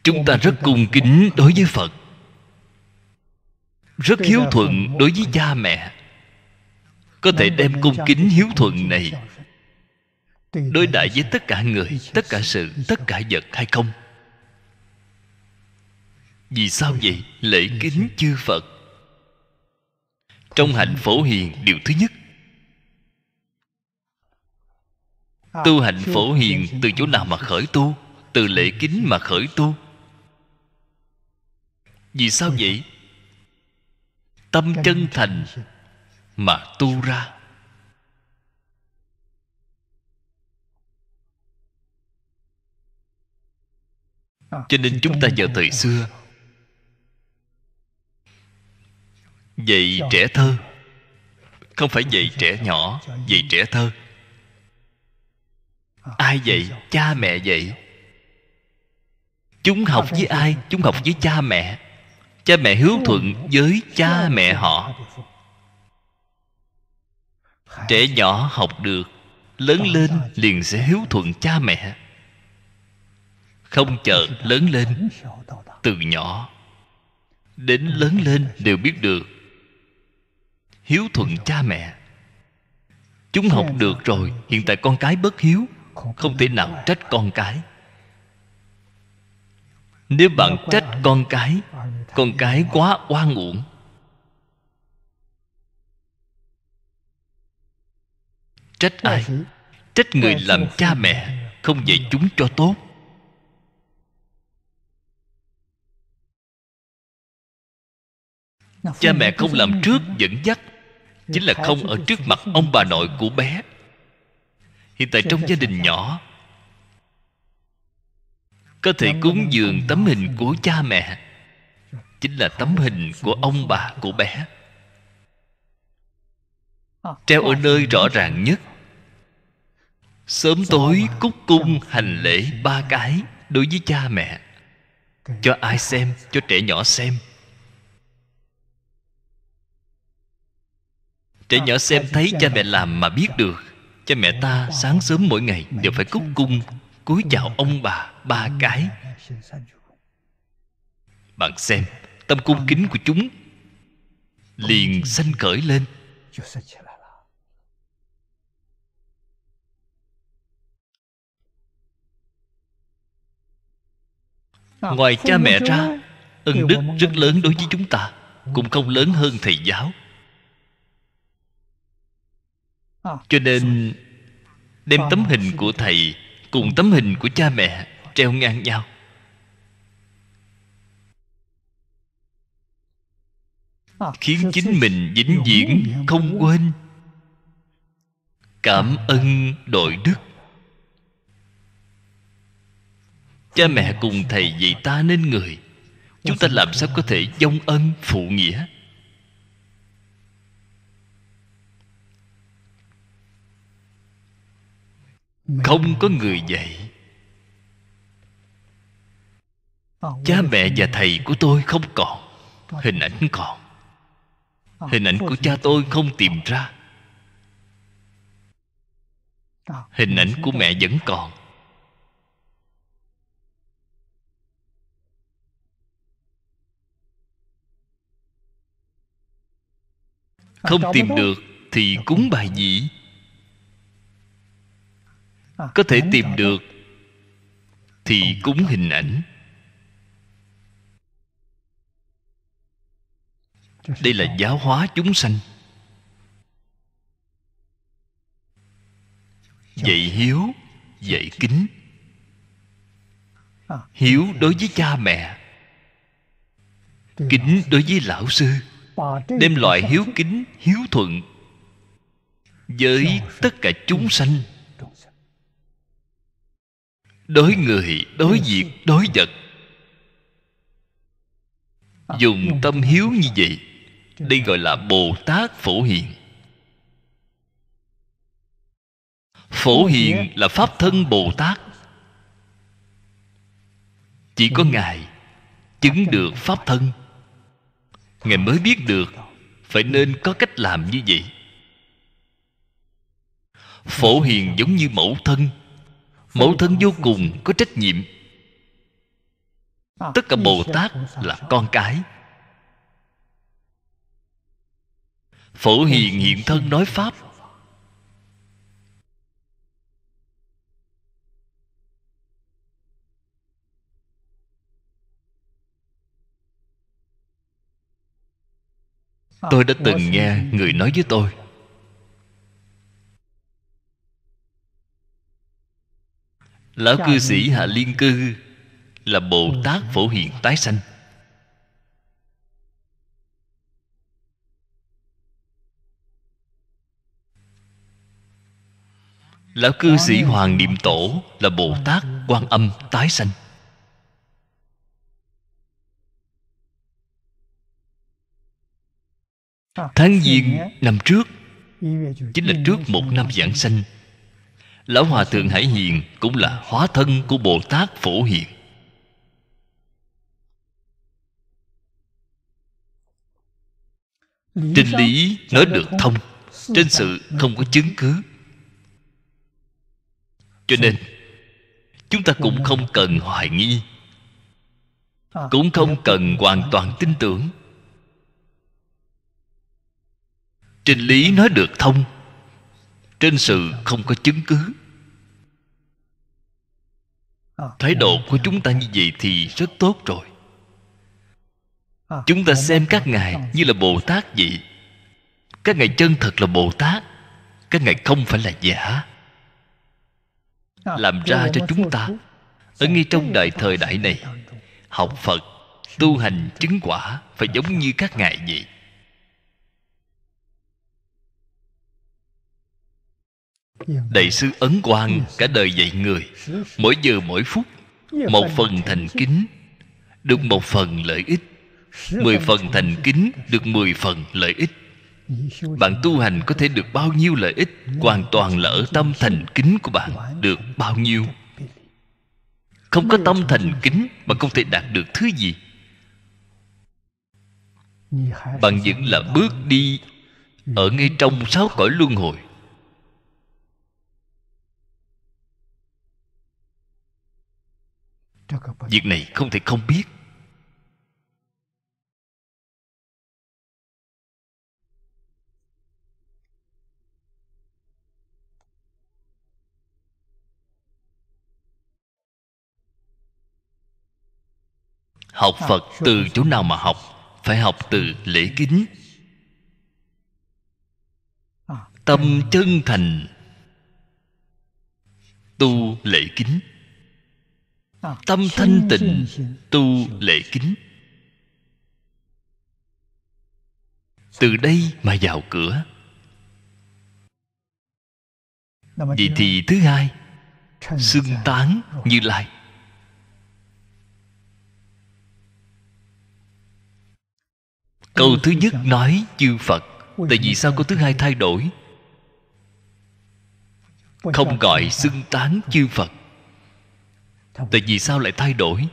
chúng ta rất cung kính đối với phật rất hiếu thuận đối với cha mẹ có thể đem cung kính hiếu thuận này đối đại với tất cả người tất cả sự tất cả vật hay không vì sao vậy lễ kính chư phật trong hạnh phổ hiền điều thứ nhất tu hạnh phổ hiền từ chỗ nào mà khởi tu từ lễ kính mà khởi tu vì sao vậy tâm chân thành mà tu ra à, cho nên chúng ta vào thời xưa dạy trẻ thơ không à, phải dạy trẻ nhỏ dạy trẻ thơ ai dạy cha mẹ dạy chúng học với ai chúng học với cha mẹ cha mẹ hiếu thuận ừ. với cha mẹ họ trẻ nhỏ học được lớn lên liền sẽ hiếu thuận cha mẹ không chờ lớn lên từ nhỏ đến lớn lên đều biết được hiếu thuận cha mẹ chúng học được rồi hiện tại con cái bất hiếu không thể nào trách con cái nếu bạn trách con cái con cái quá oan uổng trách ai trách người làm cha mẹ không dạy chúng cho tốt cha mẹ không làm trước dẫn dắt chính là không ở trước mặt ông bà nội của bé hiện tại trong gia đình nhỏ có thể cúng dường tấm hình của cha mẹ chính là tấm hình của ông bà của bé treo ở nơi rõ ràng nhất sớm tối cúc cung hành lễ ba cái đối với cha mẹ cho ai xem cho trẻ nhỏ xem trẻ nhỏ xem thấy cha mẹ làm mà biết được cha mẹ ta sáng sớm mỗi ngày đều phải cúc cung cúi chào ông bà ba cái bạn xem tâm cung kính của chúng liền sanh khởi lên ngoài cha mẹ ra ân đức rất lớn đối với chúng ta cũng không lớn hơn thầy giáo cho nên đem tấm hình của thầy cùng tấm hình của cha mẹ treo ngang nhau khiến chính mình vĩnh viễn không quên cảm ơn đội đức cha mẹ cùng thầy dạy ta nên người chúng ta làm sao có thể dông ân phụ nghĩa không có người dạy cha mẹ và thầy của tôi không còn hình ảnh còn Ờ, hình ảnh của cha tôi không tìm ra hình ảnh của mẹ vẫn còn không tìm được thì cúng bài gì có thể tìm được thì cúng hình ảnh đây là giáo hóa chúng sanh dạy hiếu dạy kính hiếu đối với cha mẹ kính đối với lão sư đem loại hiếu kính hiếu thuận với tất cả chúng sanh đối người đối việc đối vật dùng tâm hiếu như vậy đây gọi là bồ tát phổ hiền phổ hiền là pháp thân bồ tát chỉ có ngài chứng được pháp thân ngài mới biết được phải nên có cách làm như vậy phổ hiền giống như mẫu thân mẫu thân vô cùng có trách nhiệm tất cả bồ tát là con cái phổ hiền hiện thân nói pháp tôi đã từng nghe người nói với tôi lão cư sĩ hạ liên cư là bồ tát phổ hiền tái sanh lão cư sĩ hoàng niệm tổ là bồ tát quan âm tái sanh tháng giêng năm trước chính là trước một năm giảng sanh lão hòa thượng hải hiền cũng là hóa thân của bồ tát phổ hiền trình lý nói được thông trên sự không có chứng cứ cho nên chúng ta cũng không cần hoài nghi cũng không cần hoàn toàn tin tưởng trên lý nói được thông trên sự không có chứng cứ thái độ của chúng ta như vậy thì rất tốt rồi chúng ta xem các ngài như là bồ tát vậy các ngài chân thật là bồ tát các ngài không phải là giả À, làm ra cho chúng ta ở ngay trong đời thời đại này học phật tu hành chứng quả phải giống như các ngài vậy đại sư ấn quang cả đời dạy người mỗi giờ mỗi phút một phần thành kính được một phần lợi ích mười phần thành kính được mười phần lợi ích bạn tu hành có thể được bao nhiêu lợi ích hoàn toàn là ở tâm thành kính của bạn được bao nhiêu không có tâm thành kính bạn không thể đạt được thứ gì bạn vẫn là bước đi ở ngay trong sáu cõi luân hồi việc này không thể không biết học phật từ chỗ nào mà học phải học từ lễ kính à. tâm chân thành tu lễ kính à, tâm thanh tịnh tu lễ kính từ đây mà vào cửa vậy thì thứ hai xưng tán như lai câu thứ nhất nói chư phật tại vì sao câu thứ hai thay đổi không gọi xưng tán chư phật tại vì sao lại thay đổi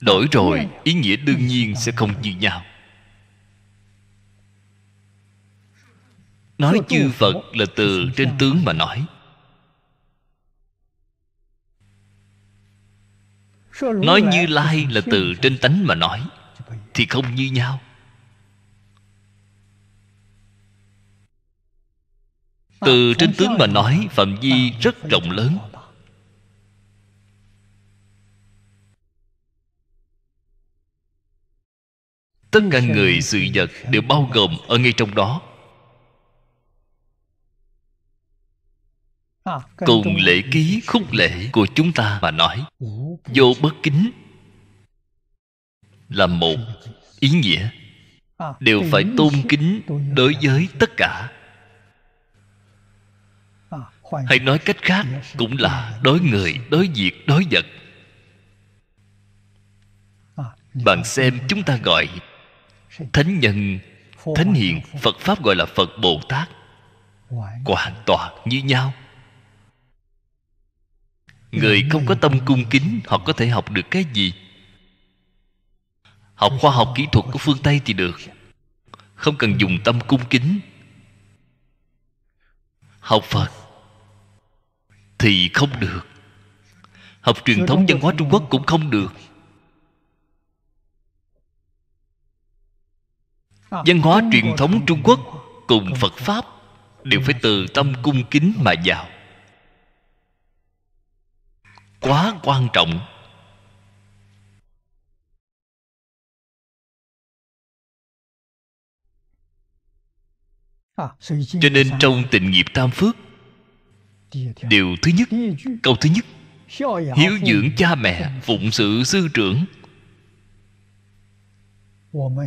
đổi rồi ý nghĩa đương nhiên sẽ không như nhau nói chư phật là từ trên tướng mà nói nói như lai là từ trên tánh mà nói thì không như nhau từ trên tướng mà nói phạm vi rất rộng lớn tất cả người sự vật đều bao gồm ở ngay trong đó cùng lễ ký khúc lễ của chúng ta mà nói vô bất kính là một ý nghĩa đều phải tôn kính đối với tất cả hay nói cách khác cũng là đối người đối việc đối vật bạn xem chúng ta gọi thánh nhân thánh hiền phật pháp gọi là phật bồ tát hoàn toàn như nhau người không có tâm cung kính họ có thể học được cái gì học khoa học kỹ thuật của phương tây thì được không cần dùng tâm cung kính học phật thì không được học truyền thống văn hóa trung quốc cũng không được văn hóa truyền thống trung quốc cùng phật pháp đều phải từ tâm cung kính mà vào quá quan trọng à, cho nên trong tình nghiệp tam phước điều thứ nhất câu thứ nhất hiếu dưỡng cha mẹ phụng sự sư trưởng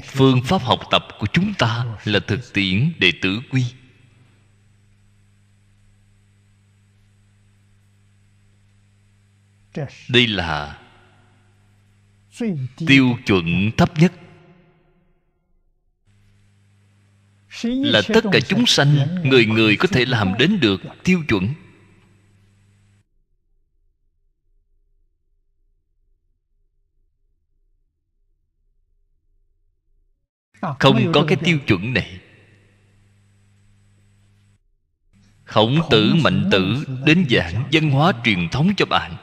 phương pháp học tập của chúng ta là thực tiễn đệ tử quy đây là tiêu chuẩn thấp nhất là tất cả chúng sanh người người có thể làm đến được tiêu chuẩn à, không có cái tiêu chuẩn này khổng tử mạnh tử đến giảng văn hóa truyền thống cho bạn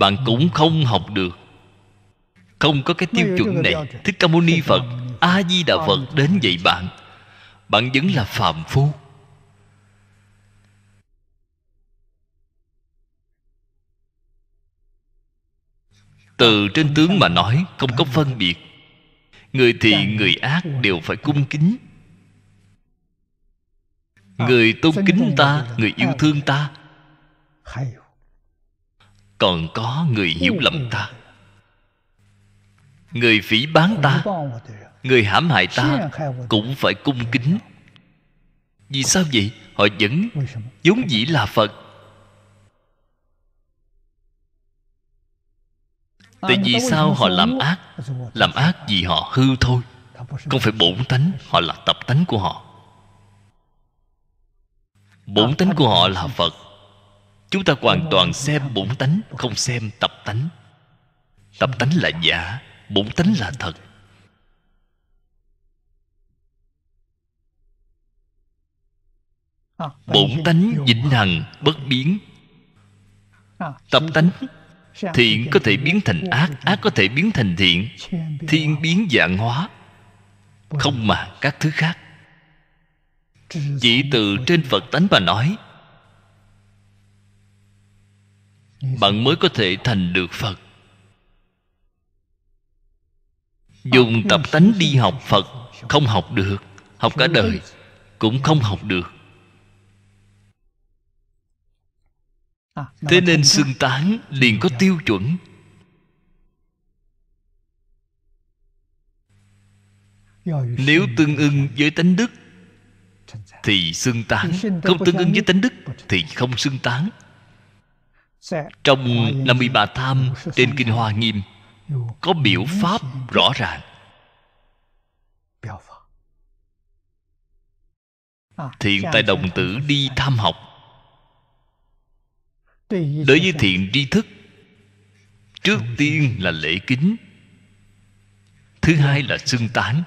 bạn cũng không học được không có cái tiêu chuẩn này thích ca mâu ni phật a di đà phật đến dạy bạn bạn vẫn là phàm phu từ trên tướng mà nói không có phân biệt người thiện người ác đều phải cung kính người tôn kính ta người yêu thương ta còn có người hiểu lầm ta người phỉ bán ta người hãm hại ta cũng phải cung kính vì sao vậy họ vẫn giống dĩ là phật tại vì sao họ làm ác làm ác vì họ hư thôi không phải bổn tánh họ là tập tánh của họ bổn tánh của họ là phật chúng ta hoàn toàn xem bổn tánh không xem tập tánh tập tánh là giả bổn tánh là thật bổn tánh vĩnh hằng bất biến tập tánh thiện có thể biến thành ác ác có thể biến thành thiện thiên biến dạng hóa không mà các thứ khác chỉ từ trên phật tánh mà nói Dạ bạn mới có thể thành được phật dạ dùng tập tánh đi học phật không học được học cả dạ đời cũng không học được à, thế nên xưng tán liền có tiêu chuẩn nếu tương ưng với tánh đức thì xưng tán không tương ứng với tánh đức thì không xưng tán trong 53 tham trên Kinh Hoa Nghiêm Có biểu pháp rõ ràng Thiện tài đồng tử đi tham học Đối với thiện tri thức Trước tiên là lễ kính Thứ hai là xưng tán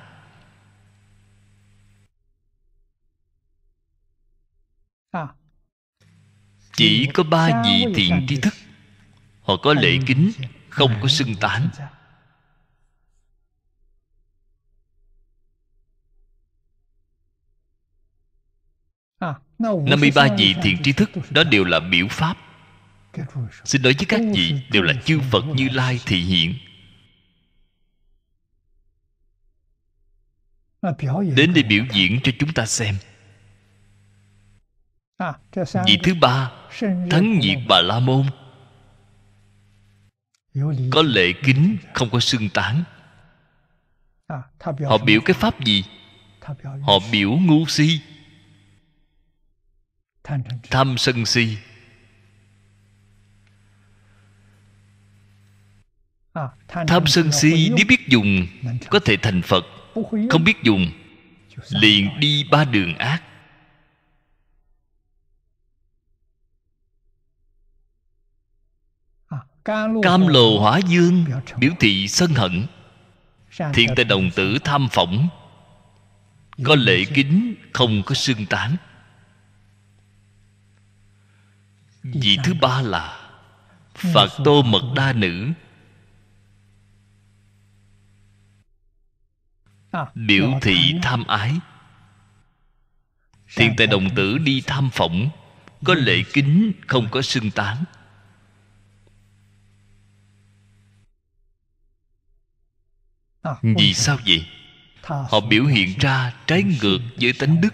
chỉ có ba vị thiện trí thức họ có lễ kính không có xưng tán à, năm mươi ba vị thiện trí thức Đó đều là biểu pháp Xin nói với các vị Đều là chư Phật Như Lai thị hiện Đến để biểu diễn cho chúng ta xem À, Vị thứ ba Thắng nhiệt Bà La Môn Có lệ kính Không có xưng tán à, Họ biểu cái pháp gì Họ biểu ngu si Tham sân si à, Tham sân si nếu biết dùng Có thể thành Phật Không biết dùng Liền đi ba đường ác Cam lồ hỏa dương dạ, Biểu thị sân hận Thiên tên đồng tử tham phỏng dạ, Có dạ, lễ kính Không có xương tán Vị thứ ba là phật tô mật đa nữ à, Biểu thị tham ái Thiên tài đồng tử đi tham phỏng Có lễ kính không có xưng tán À, vì sao vậy họ biểu hiện ra trái ngược với tánh đức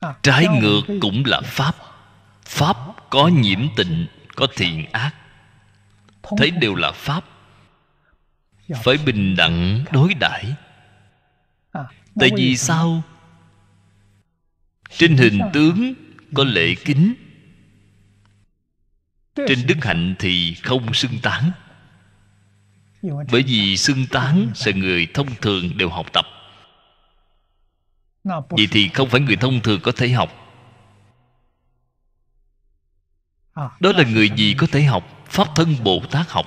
à, trái ngược cũng là pháp pháp có nhiễm tịnh có thiện ác thấy đều là pháp dạ. phải bình đẳng dạ. đối đãi à, tại vì sao trên hình tướng có lễ kính trên đức hạnh thì không xưng tán bởi vì xưng tán là người thông thường đều học tập vậy thì không phải người thông thường có thể học đó là người gì có thể học pháp thân bồ tát học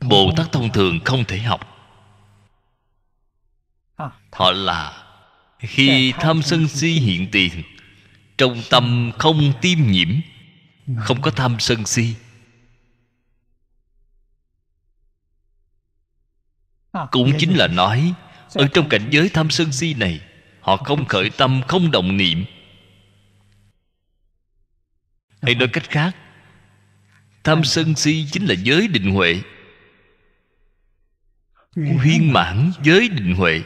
bồ tát thông thường không thể học họ là khi tham sân si hiện tiền trong tâm không tiêm nhiễm không có tham sân si cũng dạ, dạ. chính là nói ở trong cảnh giới tham sân si này họ không khởi tâm không động niệm hay nói cách khác tham dạ. sân si chính là giới định huệ huyên mãn giới định huệ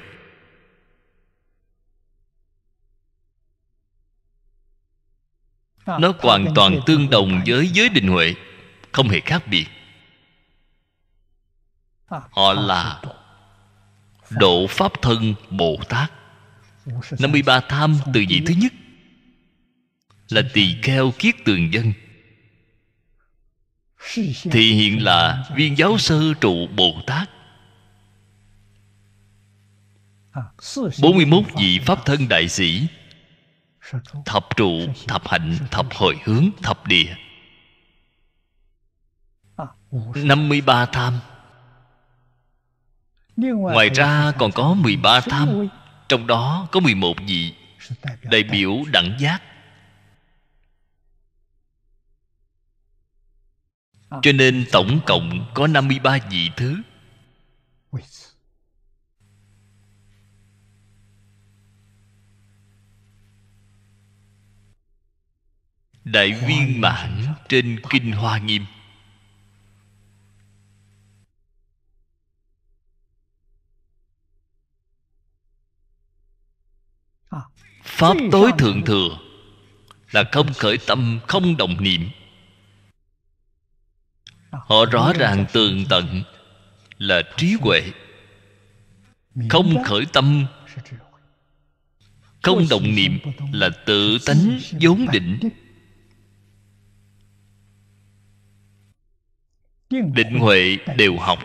Ờ, nó ờ, hoàn toàn tương đồng với giới định huệ không hề khác biệt ờ, họ là độ pháp thân bồ tát 53 tham từ vị thứ nhất là tỳ kheo kiết tường dân thì hiện là viên giáo sư trụ bồ tát 41 vị pháp thân đại sĩ thập trụ thập hạnh thập hồi hướng thập địa à, năm mươi ba tham Ngoài ra còn có mười ba tham Trong đó có mười một vị Đại biểu đẳng giác à. Cho nên tổng cộng có 53 vị thứ đại viên mãn trên kinh hoa nghiêm pháp tối thượng thừa là không khởi tâm không đồng niệm họ rõ ràng tường tận là trí huệ không khởi tâm không động niệm là tự tánh vốn định định huệ đều học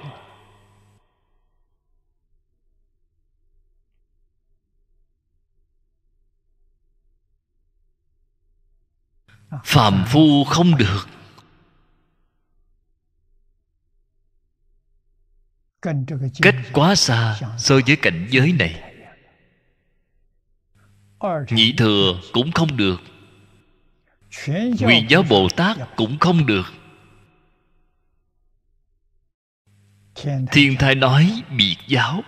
phàm phu không được cách quá xa so với cảnh giới này nhị thừa cũng không được nguyện giáo bồ tát cũng không được thiên thai nói biệt giáo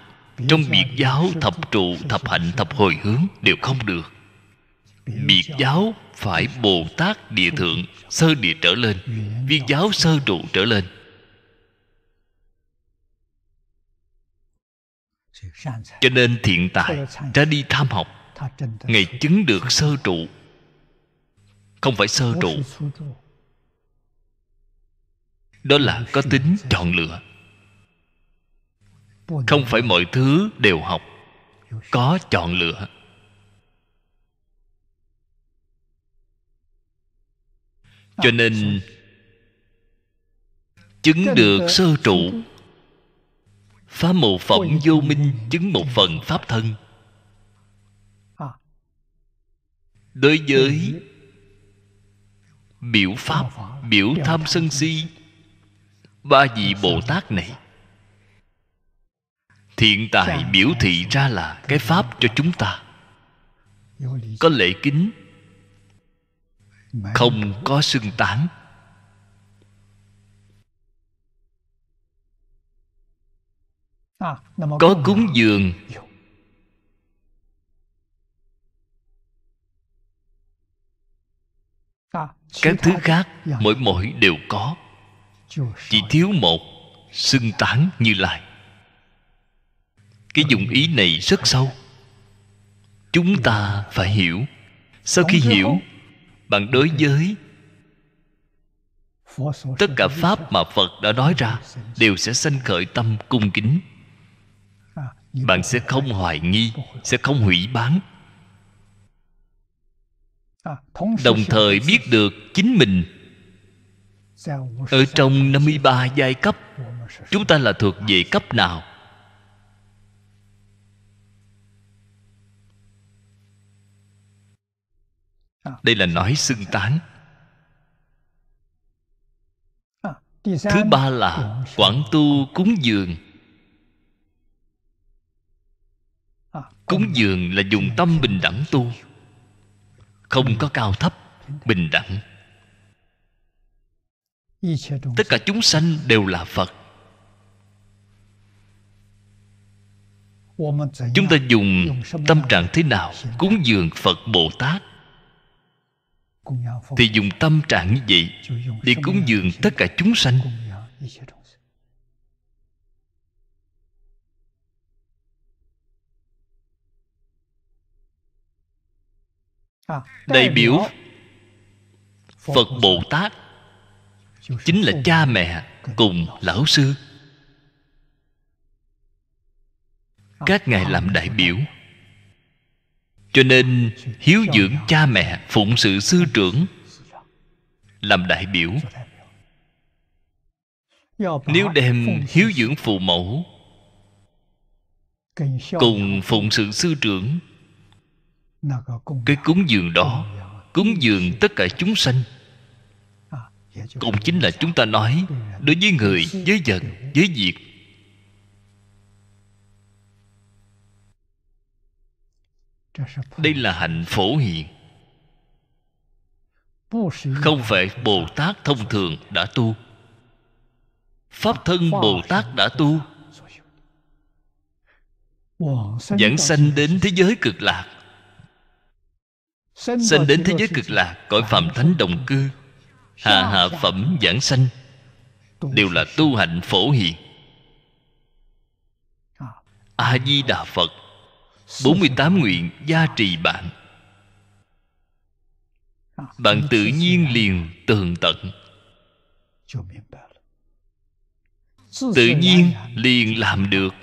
trong biệt giáo thập trụ thập hạnh thập hồi hướng đều không được biệt giáo phải bồ tát địa thượng sơ địa trở lên viên giáo sơ trụ trở lên cho nên thiện tài ra đi tham học ngày chứng được sơ trụ không phải sơ trụ đó là có tính chọn lựa không phải mọi thứ đều học có chọn lựa cho nên chứng được sơ trụ phá một phẩm vô minh chứng một phần pháp thân đối với biểu pháp biểu tham sân si ba vị bồ tát này hiện tại biểu thị ra là cái pháp cho chúng ta có lễ kính không có xưng tán có cúng dường các thứ khác mỗi mỗi đều có chỉ thiếu một xưng tán như lại cái dụng ý này rất sâu chúng ta phải hiểu sau khi hiểu bạn đối với tất cả pháp mà phật đã nói ra đều sẽ sanh khởi tâm cung kính bạn sẽ không hoài nghi sẽ không hủy bán đồng thời biết được chính mình ở trong 53 giai cấp chúng ta là thuộc về cấp nào đây là nói xưng tán thứ ba là quảng tu cúng dường cúng dường là dùng tâm bình đẳng tu không có cao thấp bình đẳng tất cả chúng sanh đều là phật chúng ta dùng tâm trạng thế nào cúng dường phật bồ tát thì dùng tâm trạng như vậy để cúng dường tất cả chúng sanh à, đại biểu phật bồ tát chính là cha mẹ cùng lão sư à, các ngài à, làm đại biểu cho nên hiếu dưỡng cha mẹ phụng sự sư trưởng làm đại biểu nếu đem hiếu dưỡng phụ mẫu cùng phụng sự sư trưởng cái cúng dường đó cúng dường tất cả chúng sanh cũng chính là chúng ta nói đối với người với vật với việc đây là hạnh phổ hiền không phải bồ tát thông thường đã tu pháp thân bồ tát đã tu dẫn sanh đến thế giới cực lạc sanh đến thế giới cực lạc cõi phạm thánh đồng cư hạ hạ phẩm giảng sanh đều là tu hạnh phổ hiện à. a di đà phật 48 nguyện gia trì bạn Bạn tự nhiên liền tường tận Tự nhiên liền làm được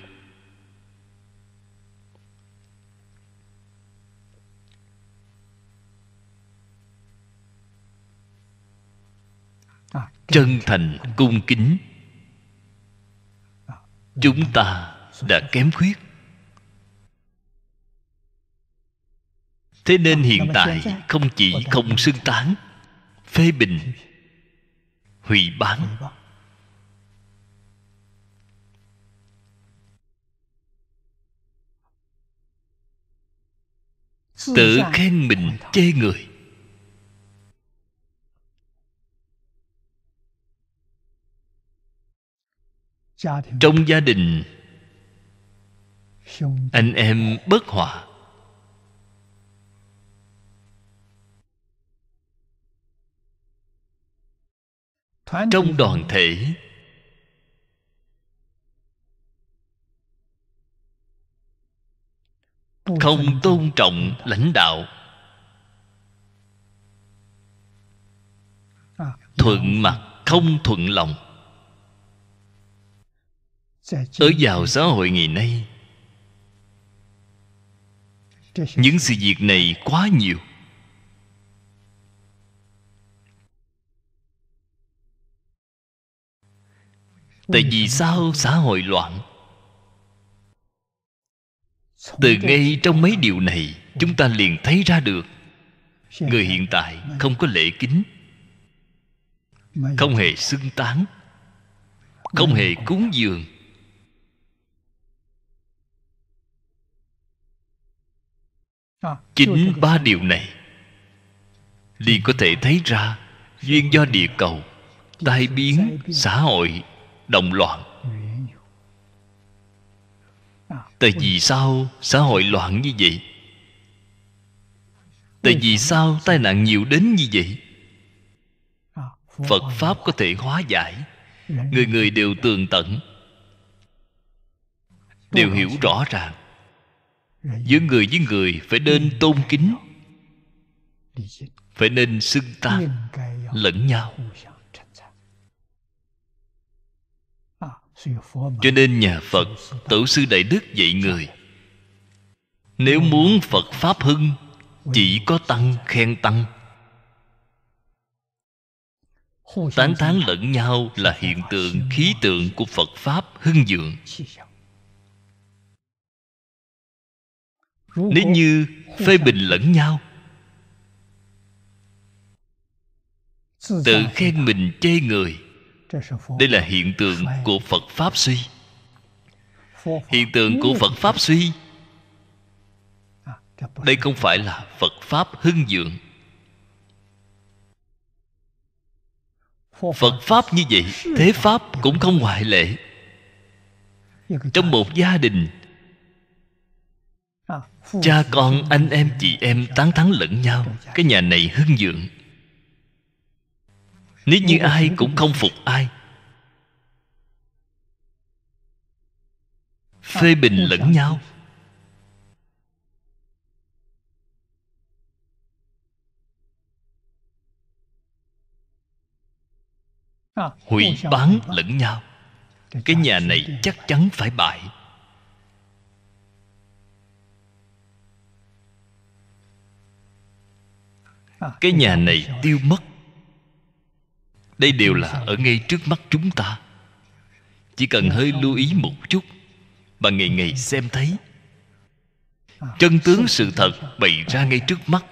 Chân thành cung kính Chúng ta đã kém khuyết thế nên ờ, hiện tại không chỉ không xưng tán phê bình hủy bán vâng. tự khen mình chê người trong gia đình anh em bất hòa trong đoàn thể không tôn trọng lãnh đạo à, thuận mặt không thuận lòng ở vào xã hội ngày nay những sự việc này quá nhiều tại vì sao xã hội loạn từ ngay trong mấy điều này chúng ta liền thấy ra được người hiện tại không có lễ kính không hề xưng tán không hề cúng dường chính ba điều này liền có thể thấy ra duyên do địa cầu tai biến xã hội động loạn tại vì sao xã hội loạn như vậy tại vì sao tai nạn nhiều đến như vậy phật pháp có thể hóa giải người người đều tường tận đều hiểu rõ ràng giữa người với người phải nên tôn kính phải nên xưng ta lẫn nhau cho nên nhà phật tổ sư đại đức dạy người nếu muốn phật pháp hưng chỉ có tăng khen tăng tán thán lẫn nhau là hiện tượng khí tượng của phật pháp hưng dượng nếu như phê bình lẫn nhau tự khen mình chê người đây là hiện tượng của phật pháp suy hiện tượng của phật pháp suy đây không phải là phật pháp hưng dưỡng phật pháp như vậy thế pháp cũng không ngoại lệ trong một gia đình à, cha con anh em chị em tán thắng lẫn nhau cái nhà này hưng dưỡng nếu như ai cũng không phục ai phê bình lẫn nhau hủy bán lẫn nhau cái nhà này chắc chắn phải bại cái nhà này tiêu mất đây đều là ở ngay trước mắt chúng ta Chỉ cần hơi lưu ý một chút Bà ngày ngày xem thấy Chân tướng sự thật bày ra ngay trước mắt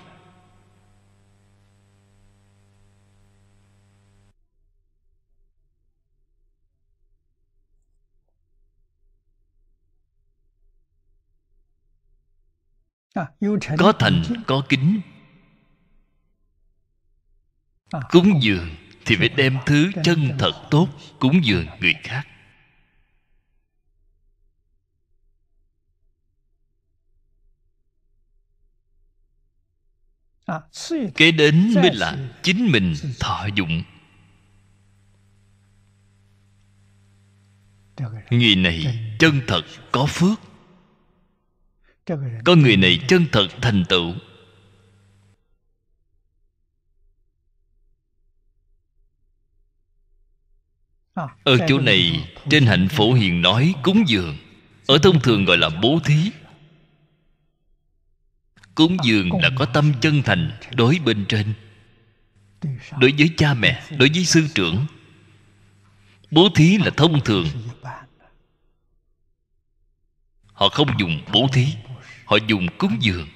Có thành có kính Cúng dường thì phải đem thứ chân thật tốt cúng dường người khác kế đến mới là chính mình thọ dụng người này chân thật có phước có người này chân thật thành tựu Ờ, ở chỗ này ừ. trên hạnh phổ hiền nói cúng dường ở thông thường gọi là bố thí cúng ờ, dường là có tâm chân thành đối bên trên đối với cha mẹ đối với sư trưởng bố thí là thông thường họ không dùng bố thí họ dùng cúng dường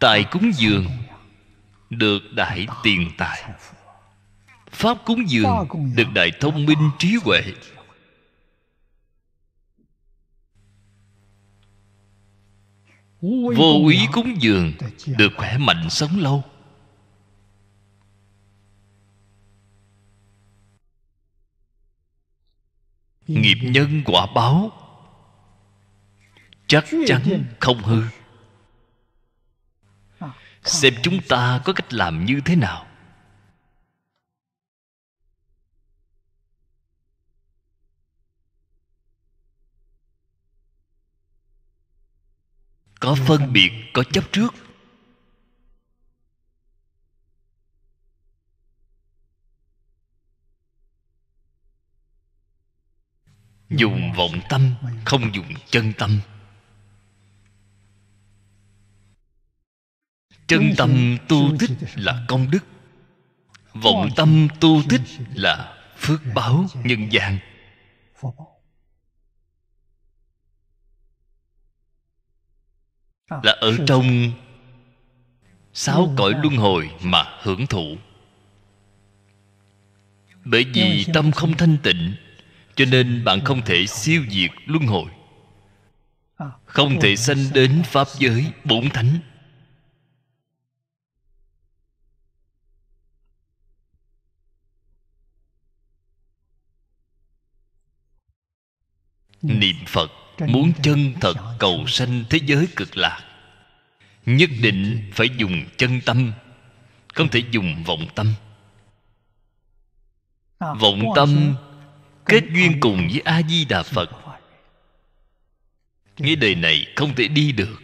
tài cúng dường được đại tiền tài pháp cúng dường được đại thông minh trí huệ vô úy cúng dường được khỏe mạnh sống lâu nghiệp nhân quả báo chắc chắn không hư à, xem chúng ta có cách làm như thế nào có phân biệt có chấp trước dùng vọng tâm không dùng chân tâm chân tâm tu tích là công đức vọng tâm tu tích là phước báo nhân gian À, là ở trong sáu ừ, cõi à. luân hồi mà hưởng thụ bởi vì tâm không thanh tịnh cho nên ừ, bạn ừ. không thể siêu diệt luân hồi à, không thể sanh đến pháp giới bổn thánh niệm phật muốn chân thật cầu sanh thế giới cực lạc nhất định phải dùng chân tâm không thể dùng vọng tâm vọng tâm kết duyên cùng với a di đà phật nghĩa đời này không thể đi được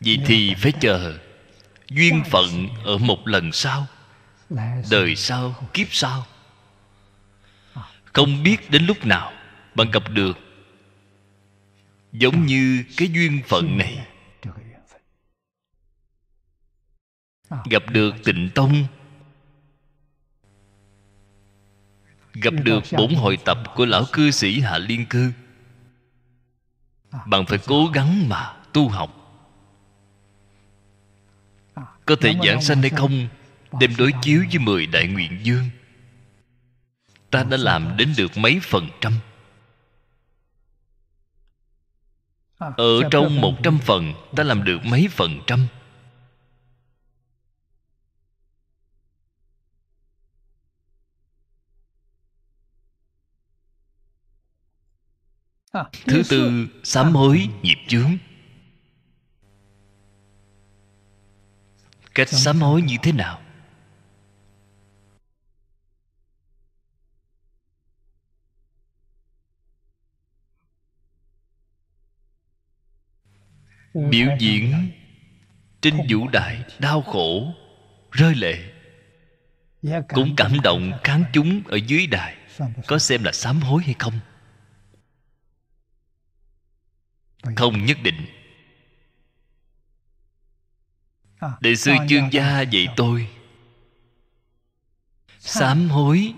vì thì phải chờ duyên phận ở một lần sau đời sau kiếp sau không biết đến lúc nào bạn gặp được giống như cái duyên phận này gặp được tịnh tông gặp được bốn hội tập của lão cư sĩ hạ liên cư bạn phải cố gắng mà tu học có thể giảng sanh hay không đem đối chiếu với mười đại nguyện dương ta đã làm đến được mấy phần trăm à, ở trong một trăm phần ta làm được mấy phần trăm à, thứ tư sám à. hối nghiệp chướng cách sám hối như thế nào biểu diễn trên vũ đài đau khổ rơi lệ cũng cảm động khán chúng ở dưới đài có xem là sám hối hay không không nhất định à, đệ sư chương gia dạy tôi sám hối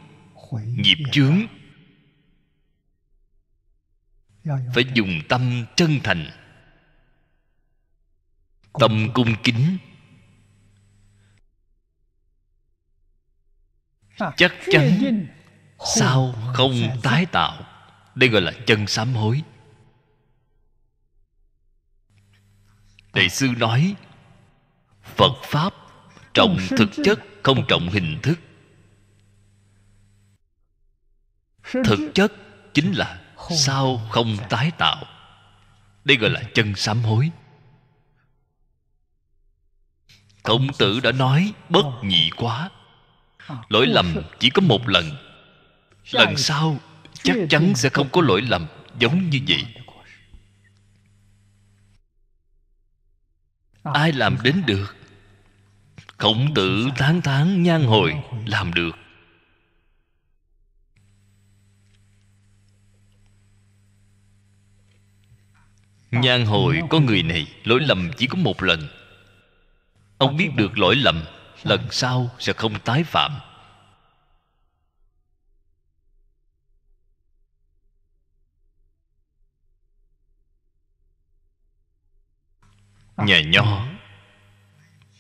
nghiệp chướng phải dùng tâm chân thành tâm cung kính à, chắc chắn sao không tái tạo đây gọi là chân sám hối đại à. sư nói phật pháp trọng thực chất không trọng hình thức thực chất chính là sao không tái tạo đây gọi là chân sám hối Khổng tử đã nói bất ờ. nhị quá ờ. Lỗi lầm chỉ có một lần Lần sau chắc chắn sẽ không có lỗi lầm giống như vậy ờ. Ai làm đến được Khổng tử tán tháng nhan hồi làm được Nhan hồi có người này Lỗi lầm chỉ có một lần ông biết được lỗi lầm lần sau sẽ không tái phạm nhà nho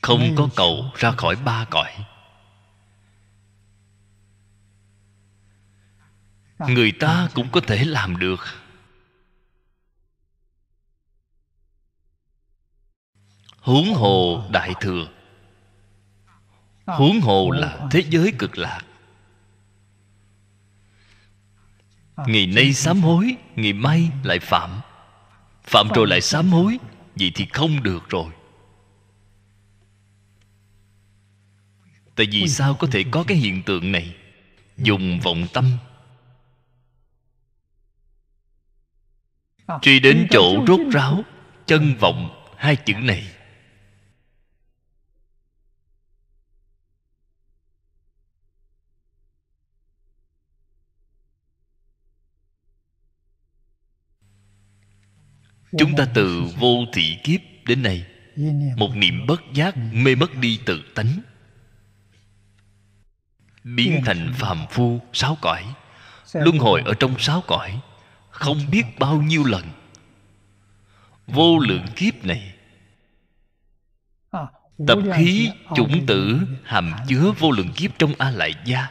không có cầu ra khỏi ba cõi người ta cũng có thể làm được huống hồ đại thừa huống hồ là thế giới cực lạc ngày nay sám hối ngày mai lại phạm phạm rồi lại sám hối vậy thì không được rồi tại vì sao có thể có cái hiện tượng này dùng vọng tâm truy đến chỗ rốt ráo chân vọng hai chữ này chúng ta từ vô thị kiếp đến nay một niệm bất giác mê mất đi tự tánh biến thành phàm phu sáu cõi luân hồi ở trong sáu cõi không biết bao nhiêu lần vô lượng kiếp này tập khí chủng tử hàm chứa vô lượng kiếp trong a lại gia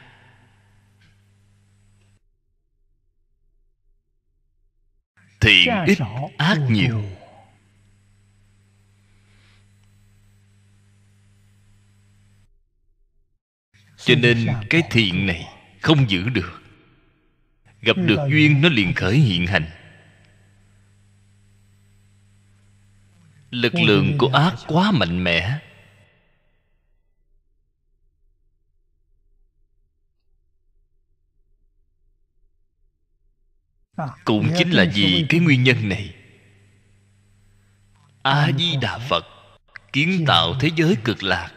thiện ít ác nhiều cho nên cái thiện này không giữ được gặp được duyên nó liền khởi hiện hành lực lượng của ác quá mạnh mẽ cũng chính là vì cái nguyên nhân này a di đà phật kiến tạo thế giới cực lạc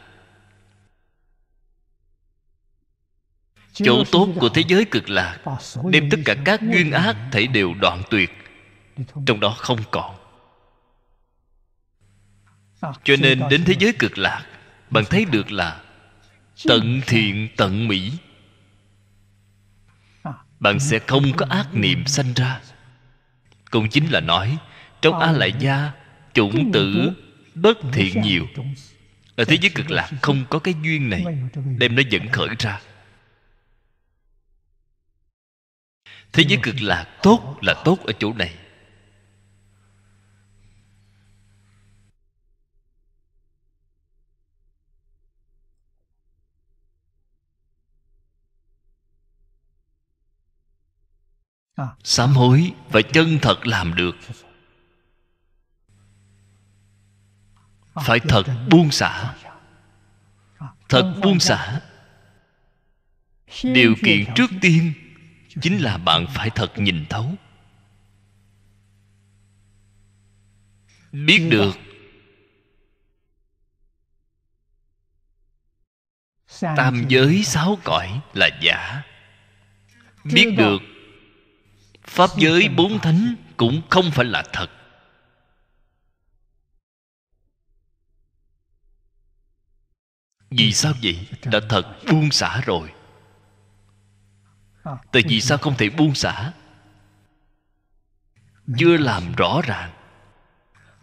chỗ tốt của thế giới cực lạc đem tất cả các duyên ác thể đều đoạn tuyệt trong đó không còn à, cho nên đến thế giới cực lạc bạn thấy được là tận thiện tận mỹ bạn sẽ không có ác niệm sanh ra cũng chính là nói trong a lại gia chủng tử bất thiện nhiều ở thế giới cực lạc không có cái duyên này đem nó dẫn khởi ra thế giới cực lạc tốt là tốt ở chỗ này À. sám hối và chân thật làm được à, phải thật buông xả à, thật buông xả điều kiện trước tiên chính là bạn phải thật nhìn thấu biết được tam giới sáu cõi là giả biết được pháp giới bốn thánh cũng không phải là thật vì sao vậy đã thật buông xả rồi tại vì sao không thể buông xả chưa làm rõ ràng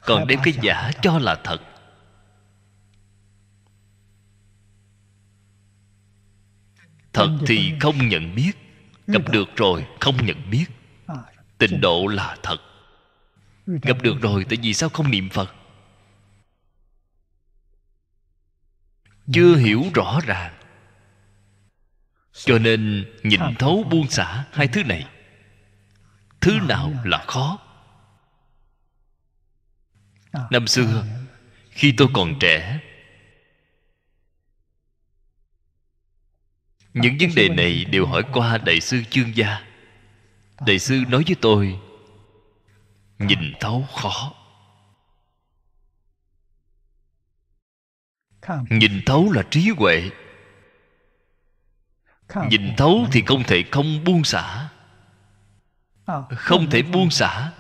còn đem cái giả cho là thật thật thì không nhận biết gặp được rồi không nhận biết tình độ là thật gặp được rồi tại vì sao không niệm phật chưa hiểu rõ ràng cho nên nhìn thấu buông xả hai thứ này thứ nào là khó à, năm xưa khi tôi còn trẻ à, những vấn đề này đều hỏi qua đại sư chương gia đại sư nói với tôi nhìn thấu khó nhìn thấu là trí huệ nhìn thấu thì không thể không buông xả không thể buông xả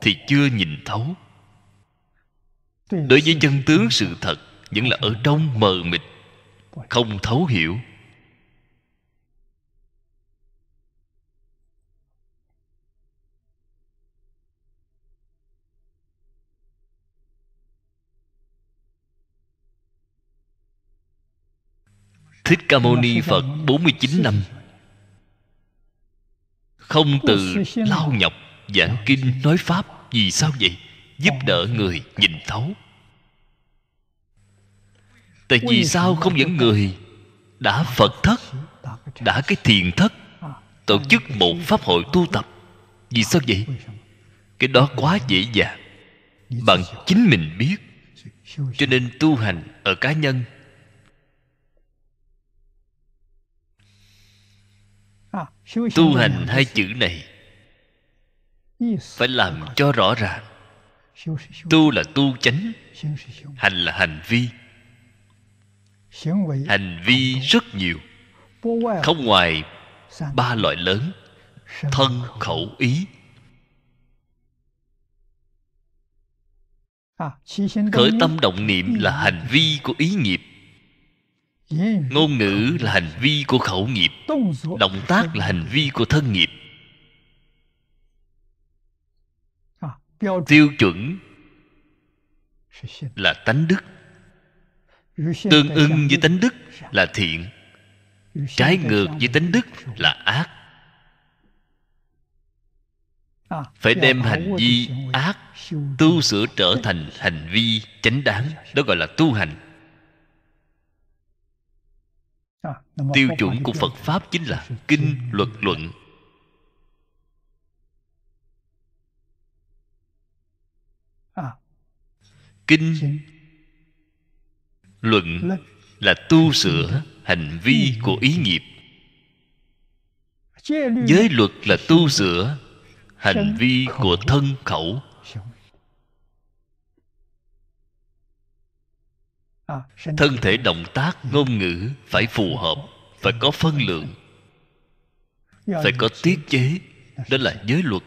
thì chưa nhìn thấu đối với chân tướng sự thật vẫn là ở trong mờ mịt không thấu hiểu Thích Ca Mâu Ni Phật 49 năm Không từ lao nhọc Giảng kinh nói Pháp Vì sao vậy? Giúp đỡ người nhìn thấu Tại vì sao không dẫn người Đã Phật thất Đã cái thiền thất Tổ chức một pháp hội tu tập Vì sao vậy? Cái đó quá dễ dàng Bằng chính mình biết Cho nên tu hành ở cá nhân À, tu hành hai chữ này phải làm cho rõ ràng tu là tu chánh hành là hành vi hành vi rất nhiều không ngoài ba loại lớn thân khẩu ý à, khởi tâm động niệm là hành vi của ý nghiệp ngôn ngữ là hành vi của khẩu nghiệp động tác là hành vi của thân nghiệp à, tiêu chuẩn là tánh đức tương ưng với tánh đức là thiện trái ngược với tánh đức là ác à, phải đem hành vi ác tu sửa trở thành hành vi chánh đáng đó gọi là tu hành À, tiêu chuẩn của phật pháp chính là kinh ừ. luật luận à. kinh luận là tu ừ. sửa ừ. hành vi của ý nghiệp giới luật là tu sửa hành vi của thân khẩu Ờ, thân thể động tác ngôn ngữ phải phù hợp phải có phân lượng phải có tiết chế dạ, đó là giới luật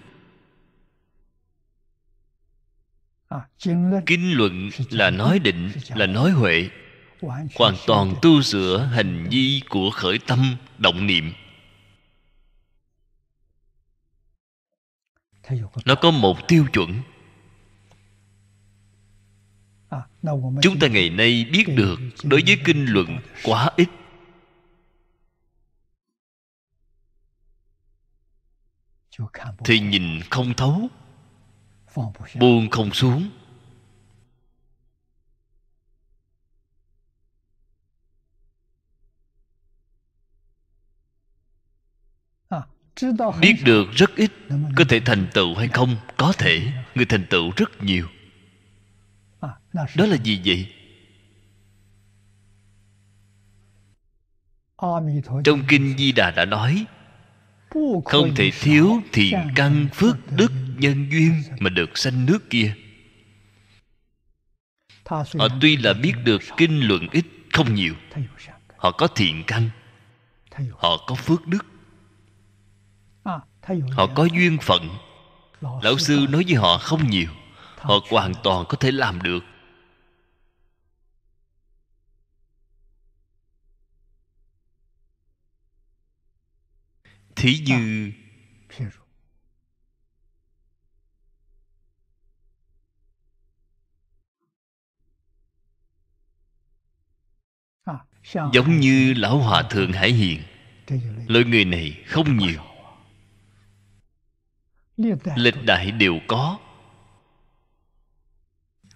ờ, kinh luận là nói định là nói huệ hoàn toàn tu sửa hành vi của khởi tâm động niệm nó có một tiêu chuẩn chúng ta ngày nay biết được đối với kinh luận quá ít thì nhìn không thấu buông không xuống biết được rất ít có thể thành tựu hay không có thể người thành tựu rất nhiều đó là gì vậy? Trong Kinh Di Đà đã nói Không thể thiếu thiện căn phước đức nhân duyên Mà được sanh nước kia Họ tuy là biết được kinh luận ít không nhiều Họ có thiện căn Họ có phước đức à, Họ có duyên phận Lão sư nói với họ không nhiều Họ hoàn toàn có thể làm được thí à, như giống như lão hòa thượng hải hiền loại người này không nhiều lịch đại đều có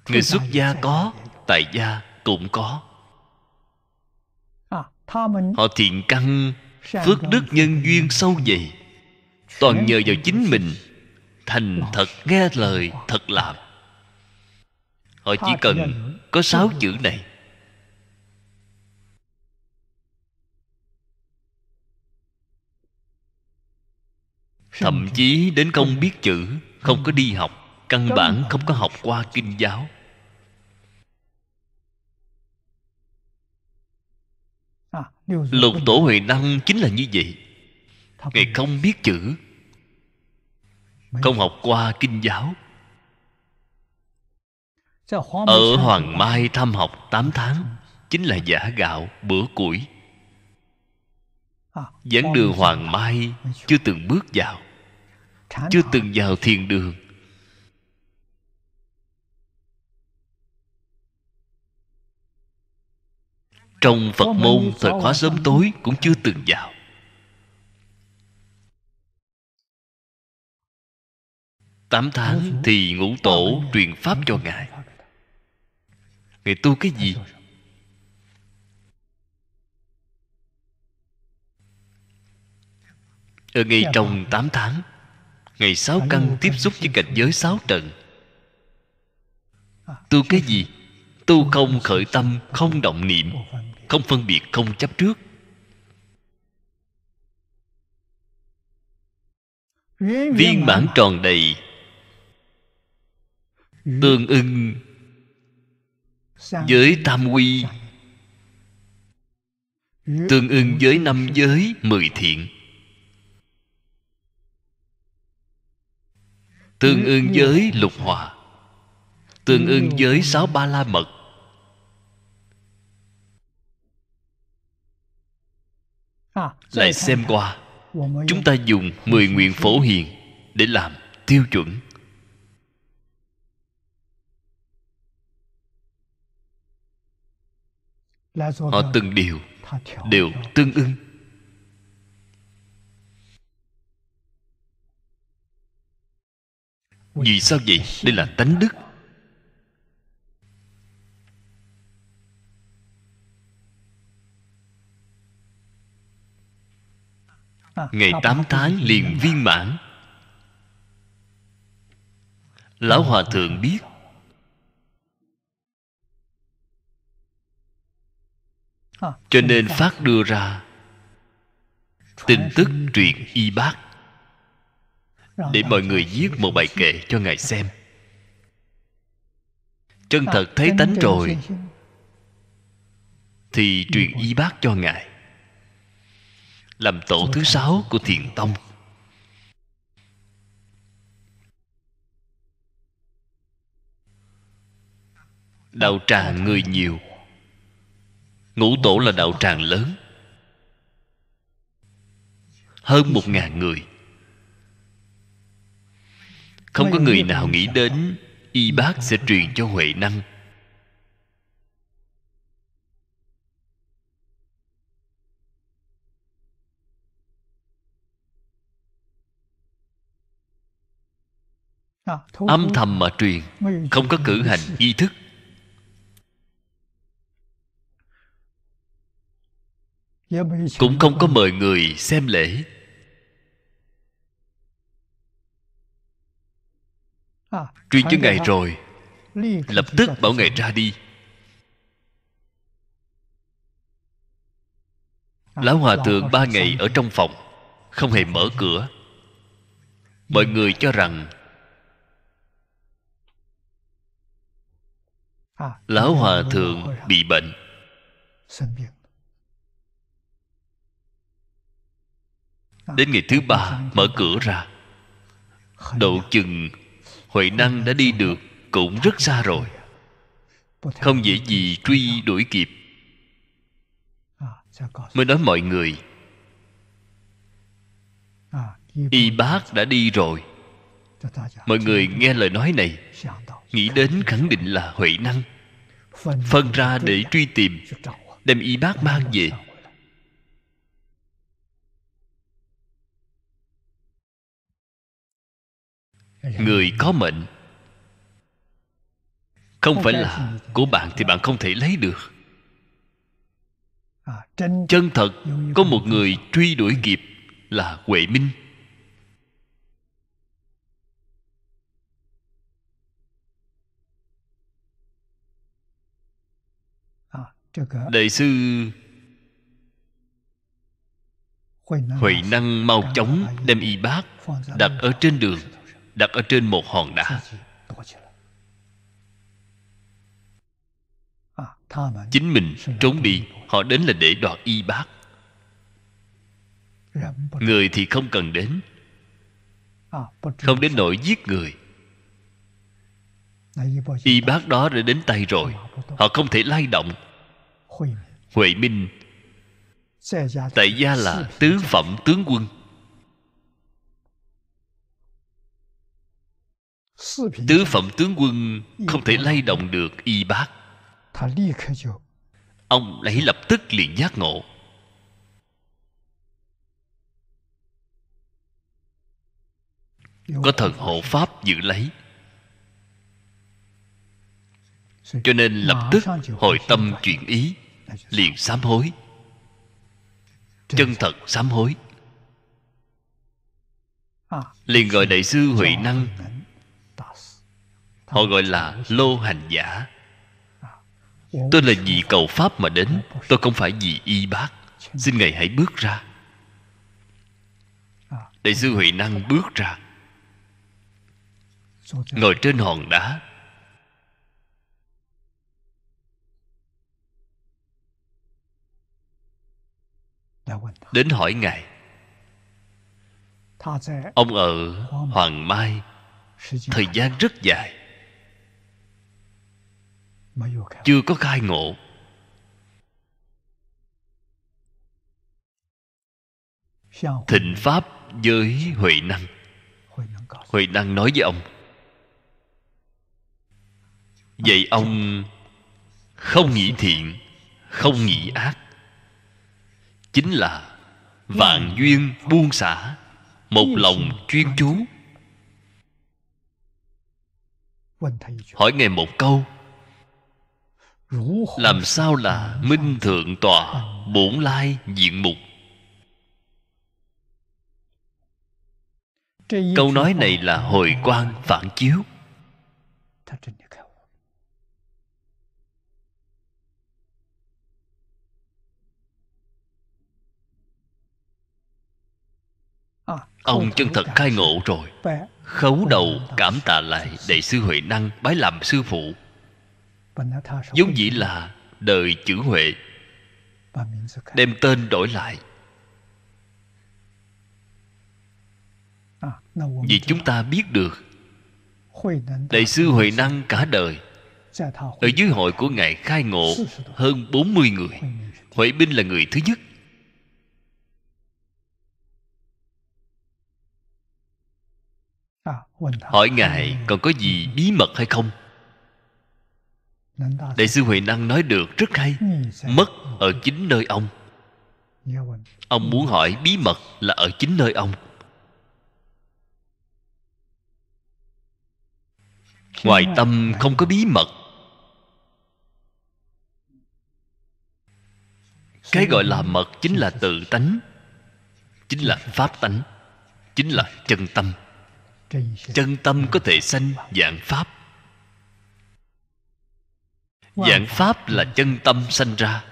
người xuất gia có tại gia cũng có à, họ thiện căn phước đức nhân duyên sâu dày toàn nhờ vào chính mình thành thật nghe lời thật làm họ chỉ cần có sáu chữ này thậm chí đến không biết chữ không có đi học căn bản không có học qua kinh giáo À, lục tổ huệ năng chính là như vậy ngài không biết chữ không học qua kinh giáo ở hoàng mai thăm học 8 tháng chính là giả gạo bữa củi à, giảng đường hoàng mai chưa từng bước vào chưa từng vào thiền đường trong phật môn thời khóa sớm tối cũng chưa từng vào tám tháng thì ngũ tổ truyền pháp cho ngài ngài tu cái gì ở ngay trong à? tám tháng ngày sáu căn tiếp xúc với cảnh giới sáu trận à, tu cái gì tu không khởi tâm không động niệm không phân biệt không chấp trước viên mãn tròn đầy tương ưng với tam quy tương ưng với năm giới mười thiện tương ưng với lục hòa tương ưng với sáu ba la mật lại xem qua chúng ta dùng 10 nguyện phổ hiền để làm tiêu chuẩn họ từng điều đều tương ứng vì sao vậy đây là tánh đức Ngày tám tháng liền viên mãn Lão Hòa Thượng biết Cho nên phát đưa ra Tin tức truyền y bác Để mọi người viết một bài kệ cho Ngài xem Chân thật thấy tánh rồi Thì truyền y bác cho Ngài làm tổ thứ sáu của thiền tông đạo tràng người nhiều ngũ tổ là đạo tràng lớn hơn một ngàn người không có người nào nghĩ đến y bác sẽ truyền cho huệ năng À, âm thầm mà truyền không có cử hành nghi thức cũng không có mời người xem lễ à, truyền cho ngài rồi lập tức bảo ngài ra đi à, lão hòa thượng ba ngày ở trong phòng không hề mở cửa mọi dạ. người cho rằng lão hòa thượng bị bệnh đến ngày thứ ba mở cửa ra đậu chừng huệ năng đã đi được cũng rất xa rồi không dễ gì truy đuổi kịp mới nói mọi người y bác đã đi rồi mọi người nghe lời nói này nghĩ đến khẳng định là huệ năng phân ra để truy tìm đem y bác mang về người có mệnh không phải là của bạn thì bạn không thể lấy được chân thật có một người truy đuổi nghiệp là huệ minh đại sư huệ năng mau chóng đem y bát đặt ở trên đường đặt ở trên một hòn đá à, chính mình trốn đi họ đến là để đoạt y bát người thì không cần đến à, không đến nỗi giết người y bát đó đã đến tay rồi họ không thể lay động huệ Minh, tại gia là tứ phẩm tướng quân tứ phẩm tướng quân không thể lay động được y bác ông ấy lập tức liền giác ngộ có thần hộ pháp giữ lấy cho nên lập tức hồi tâm chuyển ý liền sám hối chân thật sám hối à. liền gọi đại sư huệ năng họ gọi là lô hành giả tôi là vì cầu pháp mà đến tôi không phải vì y bác xin ngài hãy bước ra à. đại sư huệ năng bước ra ngồi trên hòn đá đến hỏi ngài ông ở hoàng mai thời gian rất dài chưa có khai ngộ thịnh pháp với huệ năng huệ năng nói với ông vậy ông không nghĩ thiện không nghĩ ác chính là vạn vâng. duyên buông xả một lòng chuyên chú hỏi ngài một câu làm sao là minh thượng tòa bổn lai diện mục câu nói này là hồi quan phản chiếu Ờ, ông chân thật khai ngộ rồi khấu ờ, đầu cảm tạ lại đại sư huệ năng bái làm sư phụ giống dĩ là đời chữ huệ đem tên đổi lại ờ, vì chúng ta biết được đại sư huệ năng cả đời dạ ở dưới hội của ngài khai ngộ hơn 40 người huệ binh là người thứ nhất À, hỏi ngài còn có gì ừ. bí mật hay không đại sư huệ năng nói được rất hay ừ, mất ừ. ở chính nơi ông ông muốn hỏi bí mật là ở chính nơi ông ngoài tâm không có bí mật cái gọi là mật chính là tự tánh chính là pháp tánh chính là chân tâm chân tâm có thể sanh dạng pháp dạng pháp là chân tâm sanh ra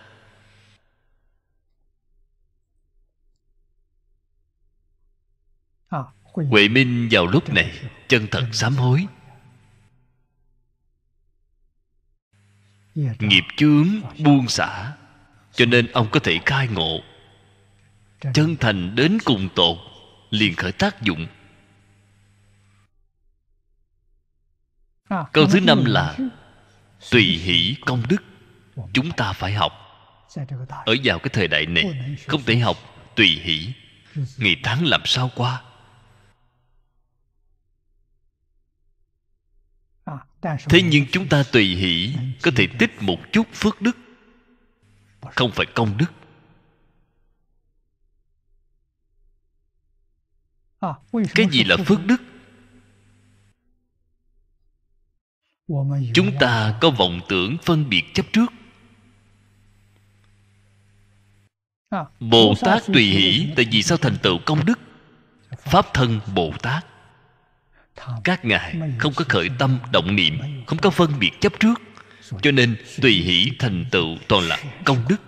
à, huệ minh vào lúc này chân thật sám hối dạ nghiệp chướng buông xả cho nên ông có thể khai ngộ chân thành đến cùng tột liền khởi tác dụng À, câu thứ năm là tùy hỷ công đức chúng ta phải học ở vào cái thời đại này không thể học tùy hỷ ngày tháng làm sao qua thế nhưng chúng ta tùy hỷ có thể tích một chút phước đức không phải công đức à, cái gì là phước đức chúng ta có vọng tưởng phân biệt chấp trước bồ tát tùy hỷ tại vì sao thành tựu công đức pháp thân bồ tát các ngài không có khởi tâm động niệm không có phân biệt chấp trước cho nên tùy hỷ thành tựu toàn là công đức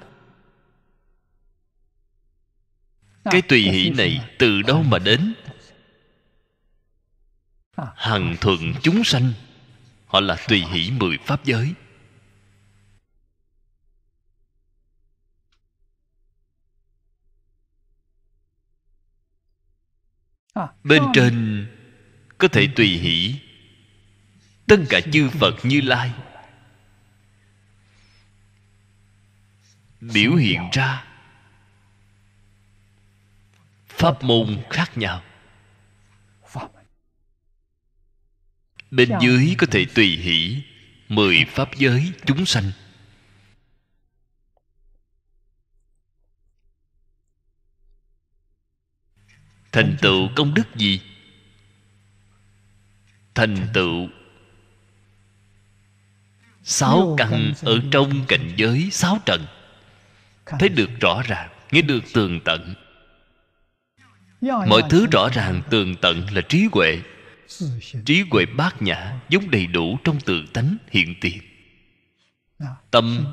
cái tùy hỷ này từ đâu mà đến hằng thuận chúng sanh họ là tùy hỷ mười pháp giới bên trên có thể tùy hỷ tất cả chư phật như lai biểu hiện ra pháp môn khác nhau bên dưới có thể tùy hỷ mười pháp giới chúng sanh thành tựu công đức gì thành tựu sáu căn ở trong cảnh giới sáu trận thấy được rõ ràng nghe được tường tận mọi thứ rõ ràng tường tận là trí huệ trí huệ bát nhã giống đầy đủ trong tự tánh hiện tiền dạ, tâm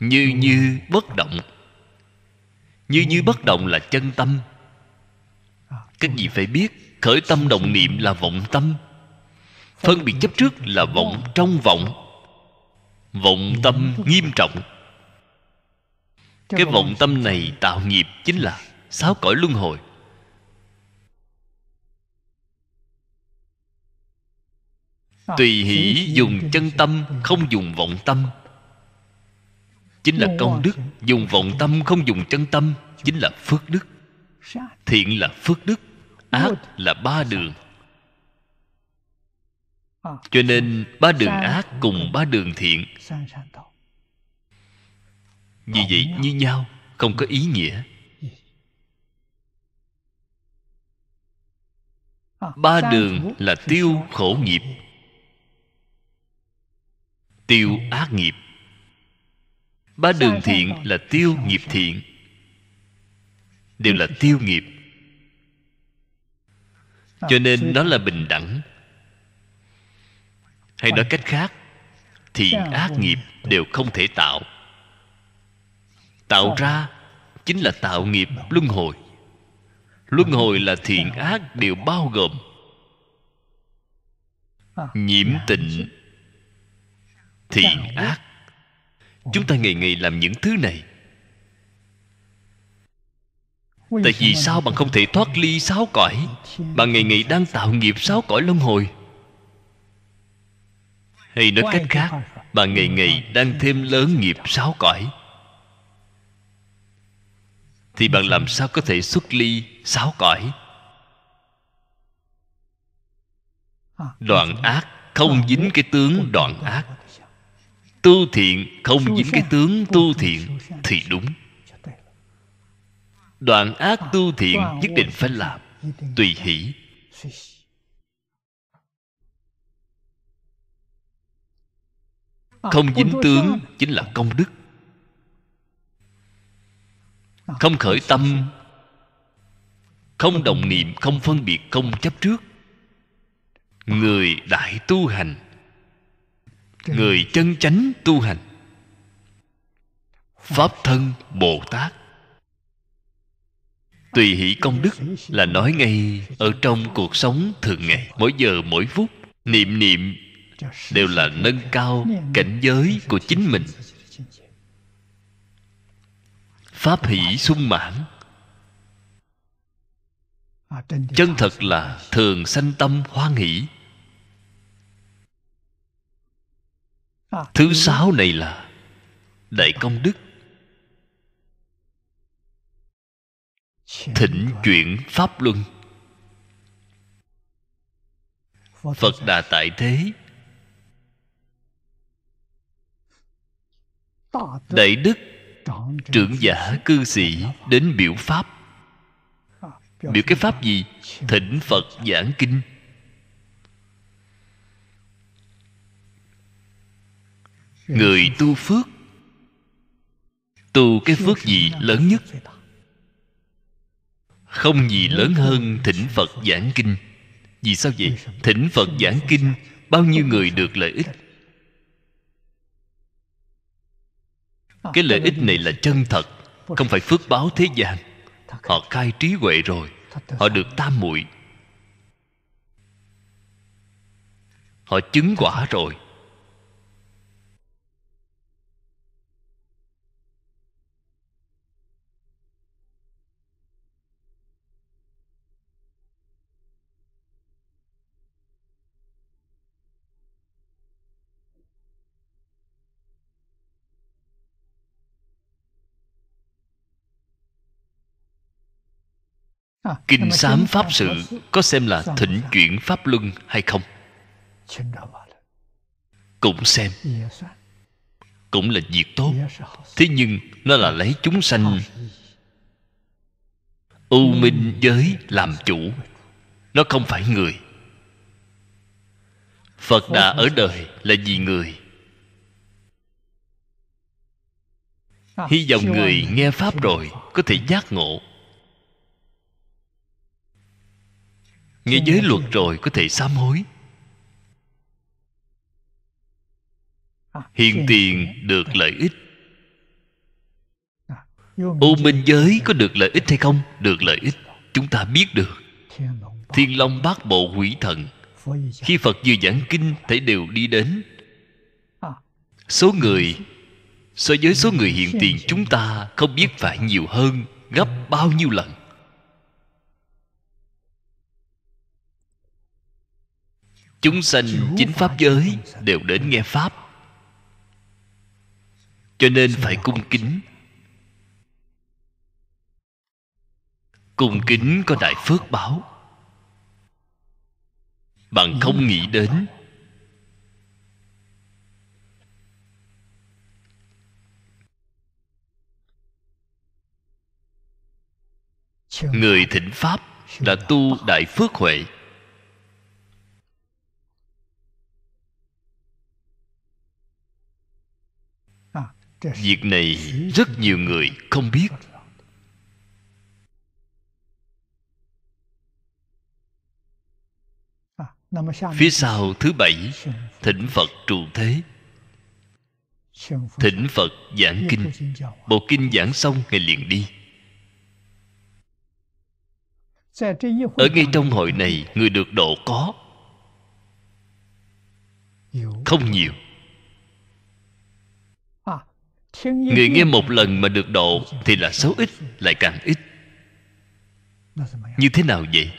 như như bất động như như bất động là chân tâm dạ, các vị phải biết khởi tâm động niệm là vọng tâm dạ, phân biệt chấp trước là vọng trong vọng vọng tâm nghiêm trọng cái vọng tâm này tạo nghiệp chính là sáu cõi luân hồi tùy hỷ dùng chân tâm không dùng vọng tâm chính là công đức dùng vọng tâm không dùng chân tâm chính là phước đức thiện là phước đức ác là ba đường à. cho nên ba đường ác cùng ba đường thiện vì vậy như nhau không có ý nghĩa ba đường là tiêu khổ nghiệp tiêu ác nghiệp ba đường thiện là tiêu nghiệp thiện đều là tiêu nghiệp à, cho nên nó là bình đẳng hay nói cách khác thì ác nghiệp đều không thể tạo tạo ra chính là tạo nghiệp luân hồi luân hồi là thiện ác đều bao gồm à, nhiễm dạ, tịnh thị ác chúng ta ngày ngày làm những thứ này tại vì sao bạn không thể thoát ly sáu cõi bạn ngày ngày đang tạo nghiệp sáu cõi luân hồi hay nói cách khác bạn ngày ngày đang thêm lớn nghiệp sáu cõi thì bạn làm sao có thể xuất ly sáu cõi đoạn ác không dính cái tướng đoạn ác tu thiện không dính cái tướng tu thiện thì đúng đoạn ác tu thiện nhất định phải làm tùy hỷ không dính tướng chính là công đức không khởi tâm không đồng niệm không phân biệt không chấp trước người đại tu hành người chân chánh tu hành pháp thân bồ tát tùy hỷ công đức là nói ngay ở trong cuộc sống thường ngày mỗi giờ mỗi phút niệm niệm đều là nâng cao cảnh giới của chính mình pháp hỷ sung mãn chân thật là thường sanh tâm hoan hỷ À. thứ sáu này là đại công đức thỉnh chuyển pháp luân phật đà tại thế đại đức trưởng giả cư sĩ đến biểu pháp biểu cái pháp gì thỉnh phật giảng kinh người tu phước tu cái phước gì lớn nhất không gì lớn hơn thỉnh phật giảng kinh vì sao vậy thỉnh phật giảng kinh bao nhiêu người được lợi ích cái lợi ích này là chân thật không phải phước báo thế gian họ khai trí huệ rồi họ được tam muội họ chứng quả rồi kinh sám pháp sự có xem là thỉnh chuyển pháp luân hay không cũng xem cũng là việc tốt thế nhưng nó là lấy chúng sanh ưu minh giới làm chủ nó không phải người phật đã ở đời là vì người hy vọng người nghe pháp rồi có thể giác ngộ nghe giới luật rồi có thể sám hối Hiện tiền được lợi ích u minh giới có được lợi ích hay không? Được lợi ích Chúng ta biết được Thiên Long bát bộ quỷ thần Khi Phật vừa giảng kinh Thầy đều đi đến Số người So với số người hiện tiền chúng ta Không biết phải nhiều hơn Gấp bao nhiêu lần chúng sanh chính pháp giới đều đến nghe pháp cho nên phải cung kính cung kính có đại phước báo bạn không ừ. nghĩ đến người thỉnh pháp đã tu đại phước huệ việc này rất nhiều người không biết phía sau thứ bảy thỉnh phật trụ thế thỉnh phật giảng kinh bộ kinh giảng xong ngày liền đi ở ngay trong hội này người được độ có không nhiều Người nghe một lần mà được độ Thì là xấu ít lại càng ít Như thế nào vậy?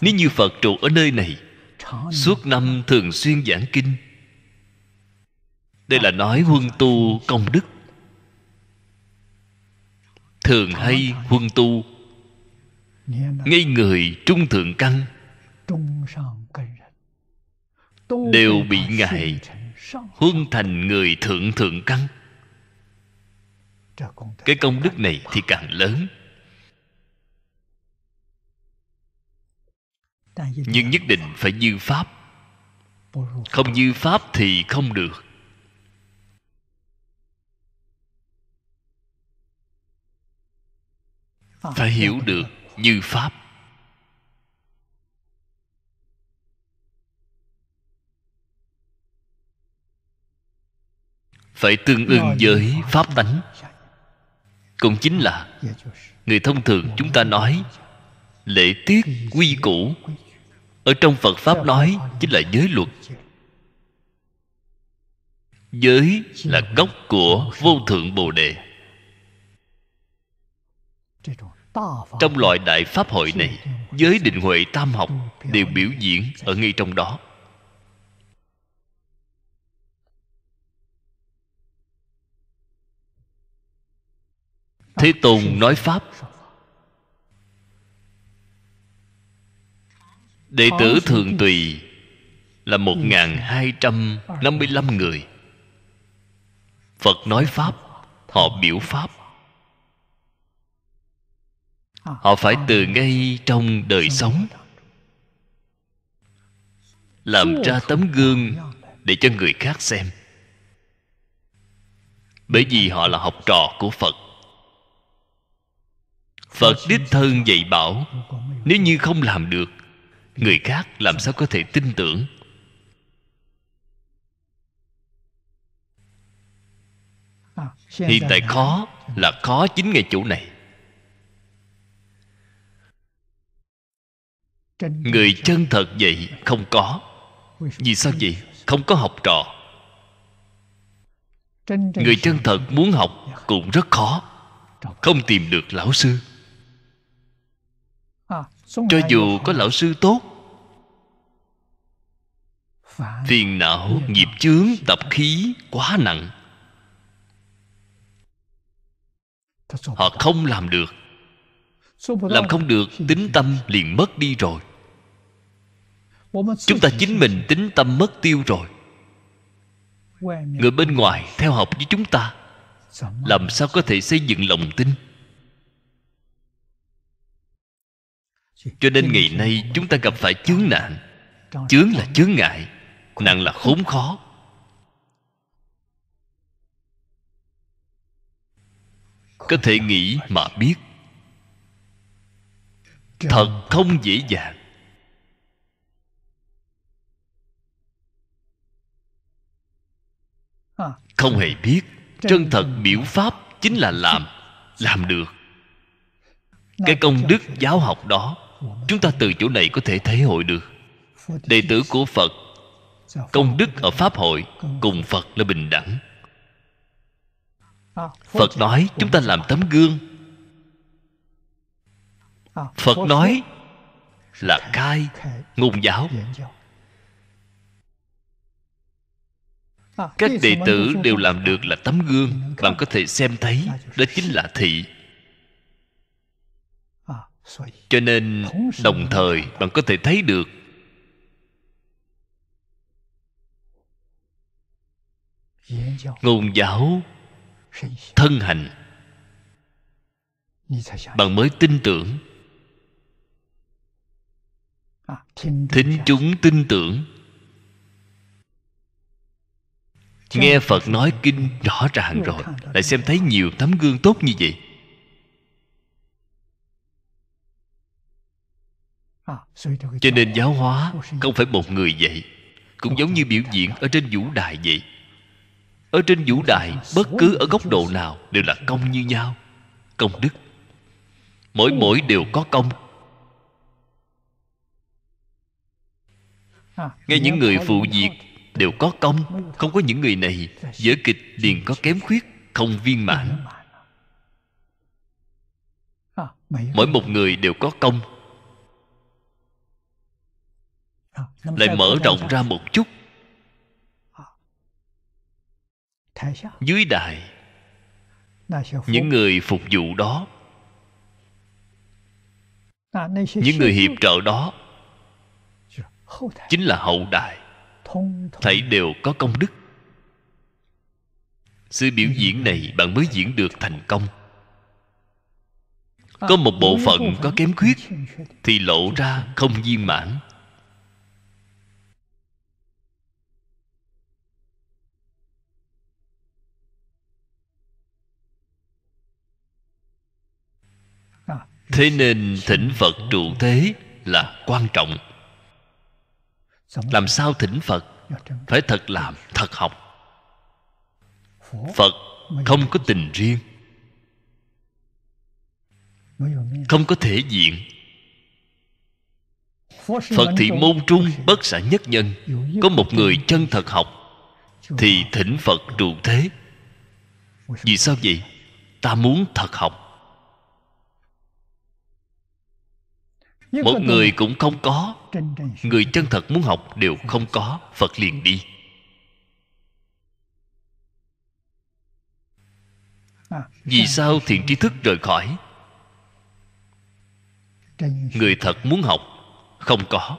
Nếu như Phật trụ ở nơi này Suốt năm thường xuyên giảng kinh Đây là nói huân tu công đức Thường hay huân tu Ngay người trung thượng căn Đều bị Ngài Huân thành người thượng thượng căn cái công đức này thì càng lớn nhưng nhất định phải như pháp không như pháp thì không được phải hiểu được như pháp phải tương ưng với pháp tánh cũng chính là người thông thường chúng ta nói lễ tiết quy củ ở trong phật pháp nói chính là giới luật giới là gốc của vô thượng bồ đề trong loại đại pháp hội này giới định huệ tam học đều biểu diễn ở ngay trong đó thế tôn nói pháp đệ tử thường tùy là 1.255 người Phật nói Pháp Họ biểu Pháp Họ phải từ ngay trong đời sống Làm ra tấm gương Để cho người khác xem Bởi vì họ là học trò của Phật phật đích thân dạy bảo nếu như không làm được người khác làm sao có thể tin tưởng hiện tại khó là khó chính ngay chỗ này người chân thật vậy không có vì sao vậy không có học trò người chân thật muốn học cũng rất khó không tìm được lão sư cho dù có lão sư tốt phiền não nghiệp chướng tập khí quá nặng họ không làm được làm không được tính tâm liền mất đi rồi chúng ta chính mình tính tâm mất tiêu rồi người bên ngoài theo học với chúng ta làm sao có thể xây dựng lòng tin cho nên ngày nay chúng ta gặp phải chướng nạn chướng là chướng ngại nạn là khốn khó có thể nghĩ mà biết thật không dễ dàng không hề biết chân thật biểu pháp chính là làm làm được cái công đức giáo học đó chúng ta từ chỗ này có thể thể hội được đệ tử của phật công đức ở pháp hội cùng phật là bình đẳng phật nói chúng ta làm tấm gương phật nói là khai ngôn giáo các đệ tử đều làm được là tấm gương bạn có thể xem thấy đó chính là thị cho nên đồng thời bạn có thể thấy được ngôn giáo thân hành bạn mới tin tưởng thính chúng tin tưởng nghe phật nói kinh rõ ràng rồi lại xem thấy nhiều tấm gương tốt như vậy cho nên giáo hóa không phải một người vậy cũng giống như biểu diễn ở trên vũ đài vậy ở trên vũ đài bất cứ ở góc độ nào đều là công như nhau công đức mỗi mỗi đều có công ngay những người phụ việc đều có công không có những người này vở kịch liền có kém khuyết không viên mãn mỗi một người đều có công lại mở rộng ra một chút ờ. dưới đài những người phục vụ đó à, những người hiệp trợ đó chính là hậu đại thảy đều có công đức sự biểu ừ. diễn này bạn mới diễn được thành công à, có một bộ phận có kém khuyết thì lộ ra không viên mãn thế nên thỉnh phật trụ thế là quan trọng làm sao thỉnh phật phải thật làm thật học phật không có tình riêng không có thể diện phật thì môn trung bất xả nhất nhân có một người chân thật học thì thỉnh phật trụ thế vì sao vậy ta muốn thật học mỗi người cũng không có người chân thật muốn học đều không có phật liền đi à, vì à, sao à, thiện trí thức rời khỏi người thật muốn học không có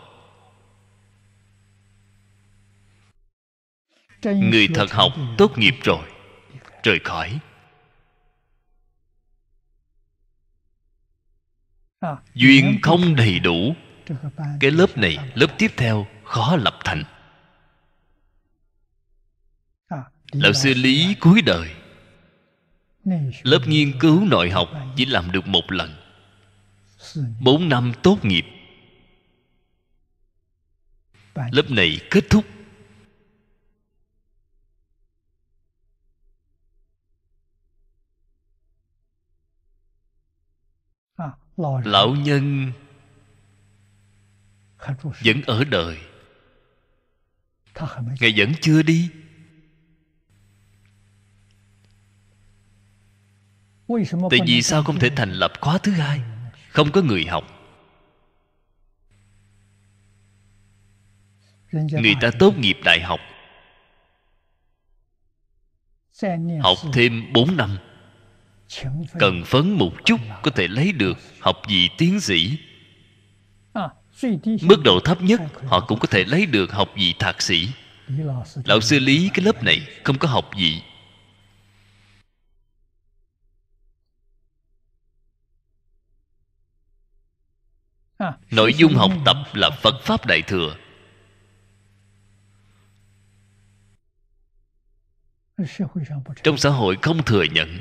người thật học tốt nghiệp rồi rời khỏi Ờ, duyên không đầy đủ cái lớp này lớp tiếp theo khó lập thành ờ, lão sư lý cuối đời lớp nghiên cứu nội học chỉ làm được một lần bốn năm tốt nghiệp lớp này kết thúc lão nhân vẫn ở đời ngài vẫn chưa đi tại vì sao không thể thành lập khóa thứ hai không có người học người ta tốt nghiệp đại học học thêm bốn năm cần phấn một chút có thể lấy được học vị tiến sĩ mức độ thấp nhất họ cũng có thể lấy được học vị thạc sĩ lão sư lý cái lớp này không có học vị nội dung học tập là phật pháp đại thừa trong xã hội không thừa nhận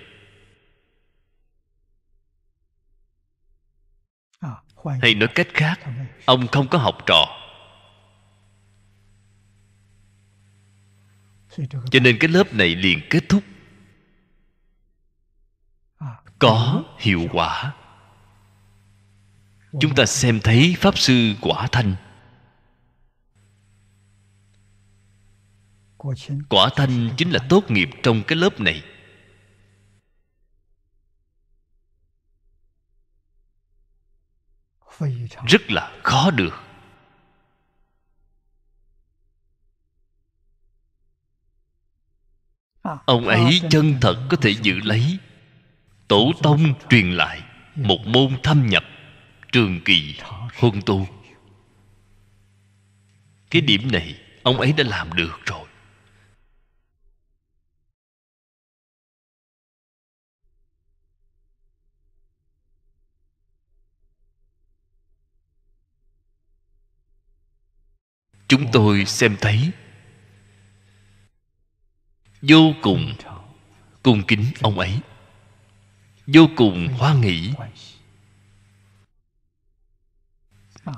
hay nói cách khác ông không có học trò cho nên cái lớp này liền kết thúc à, có hiệu quả chúng ta xem thấy pháp sư quả thanh quả thanh chính là tốt nghiệp trong cái lớp này rất là khó được à, ông ấy chân thật có thể giữ lấy tổ tông truyền lại dạ. một môn thâm nhập trường kỳ hôn tu cái điểm này ông ấy đã làm được rồi chúng tôi xem thấy vô cùng cung kính ông ấy vô cùng hoan nghĩ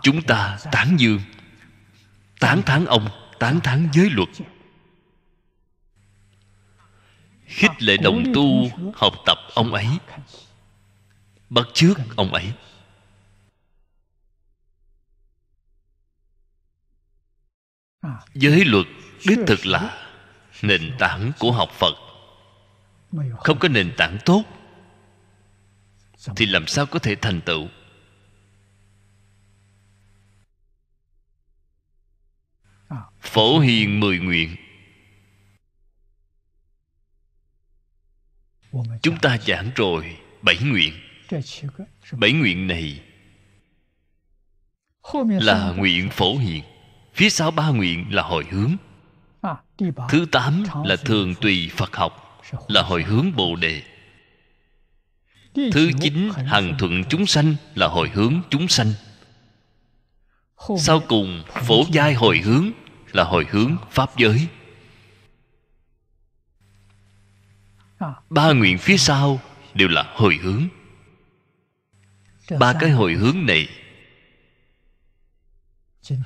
chúng ta tán dương tán thán ông tán thán giới luật khích lệ đồng tu học tập ông ấy bắt chước ông ấy giới luật đích thực là nền tảng của học phật không có nền tảng tốt thì làm sao có thể thành tựu à. phổ hiền mười nguyện chúng ta giảng rồi bảy nguyện bảy nguyện này là nguyện phổ hiền phía sau ba nguyện là hồi hướng à, thứ tám là thường tùy phật học là hồi hướng bồ đề thứ chín hằng thuận chúng sanh là hồi hướng chúng sanh sau cùng phổ giai hồi hướng là hồi hướng pháp giới à. ba nguyện phía sau đều là hồi hướng ba cái hồi hướng này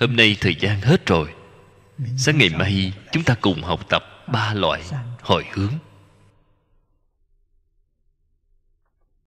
hôm nay thời gian hết rồi sáng ngày mai chúng ta cùng học tập ba loại hồi hướng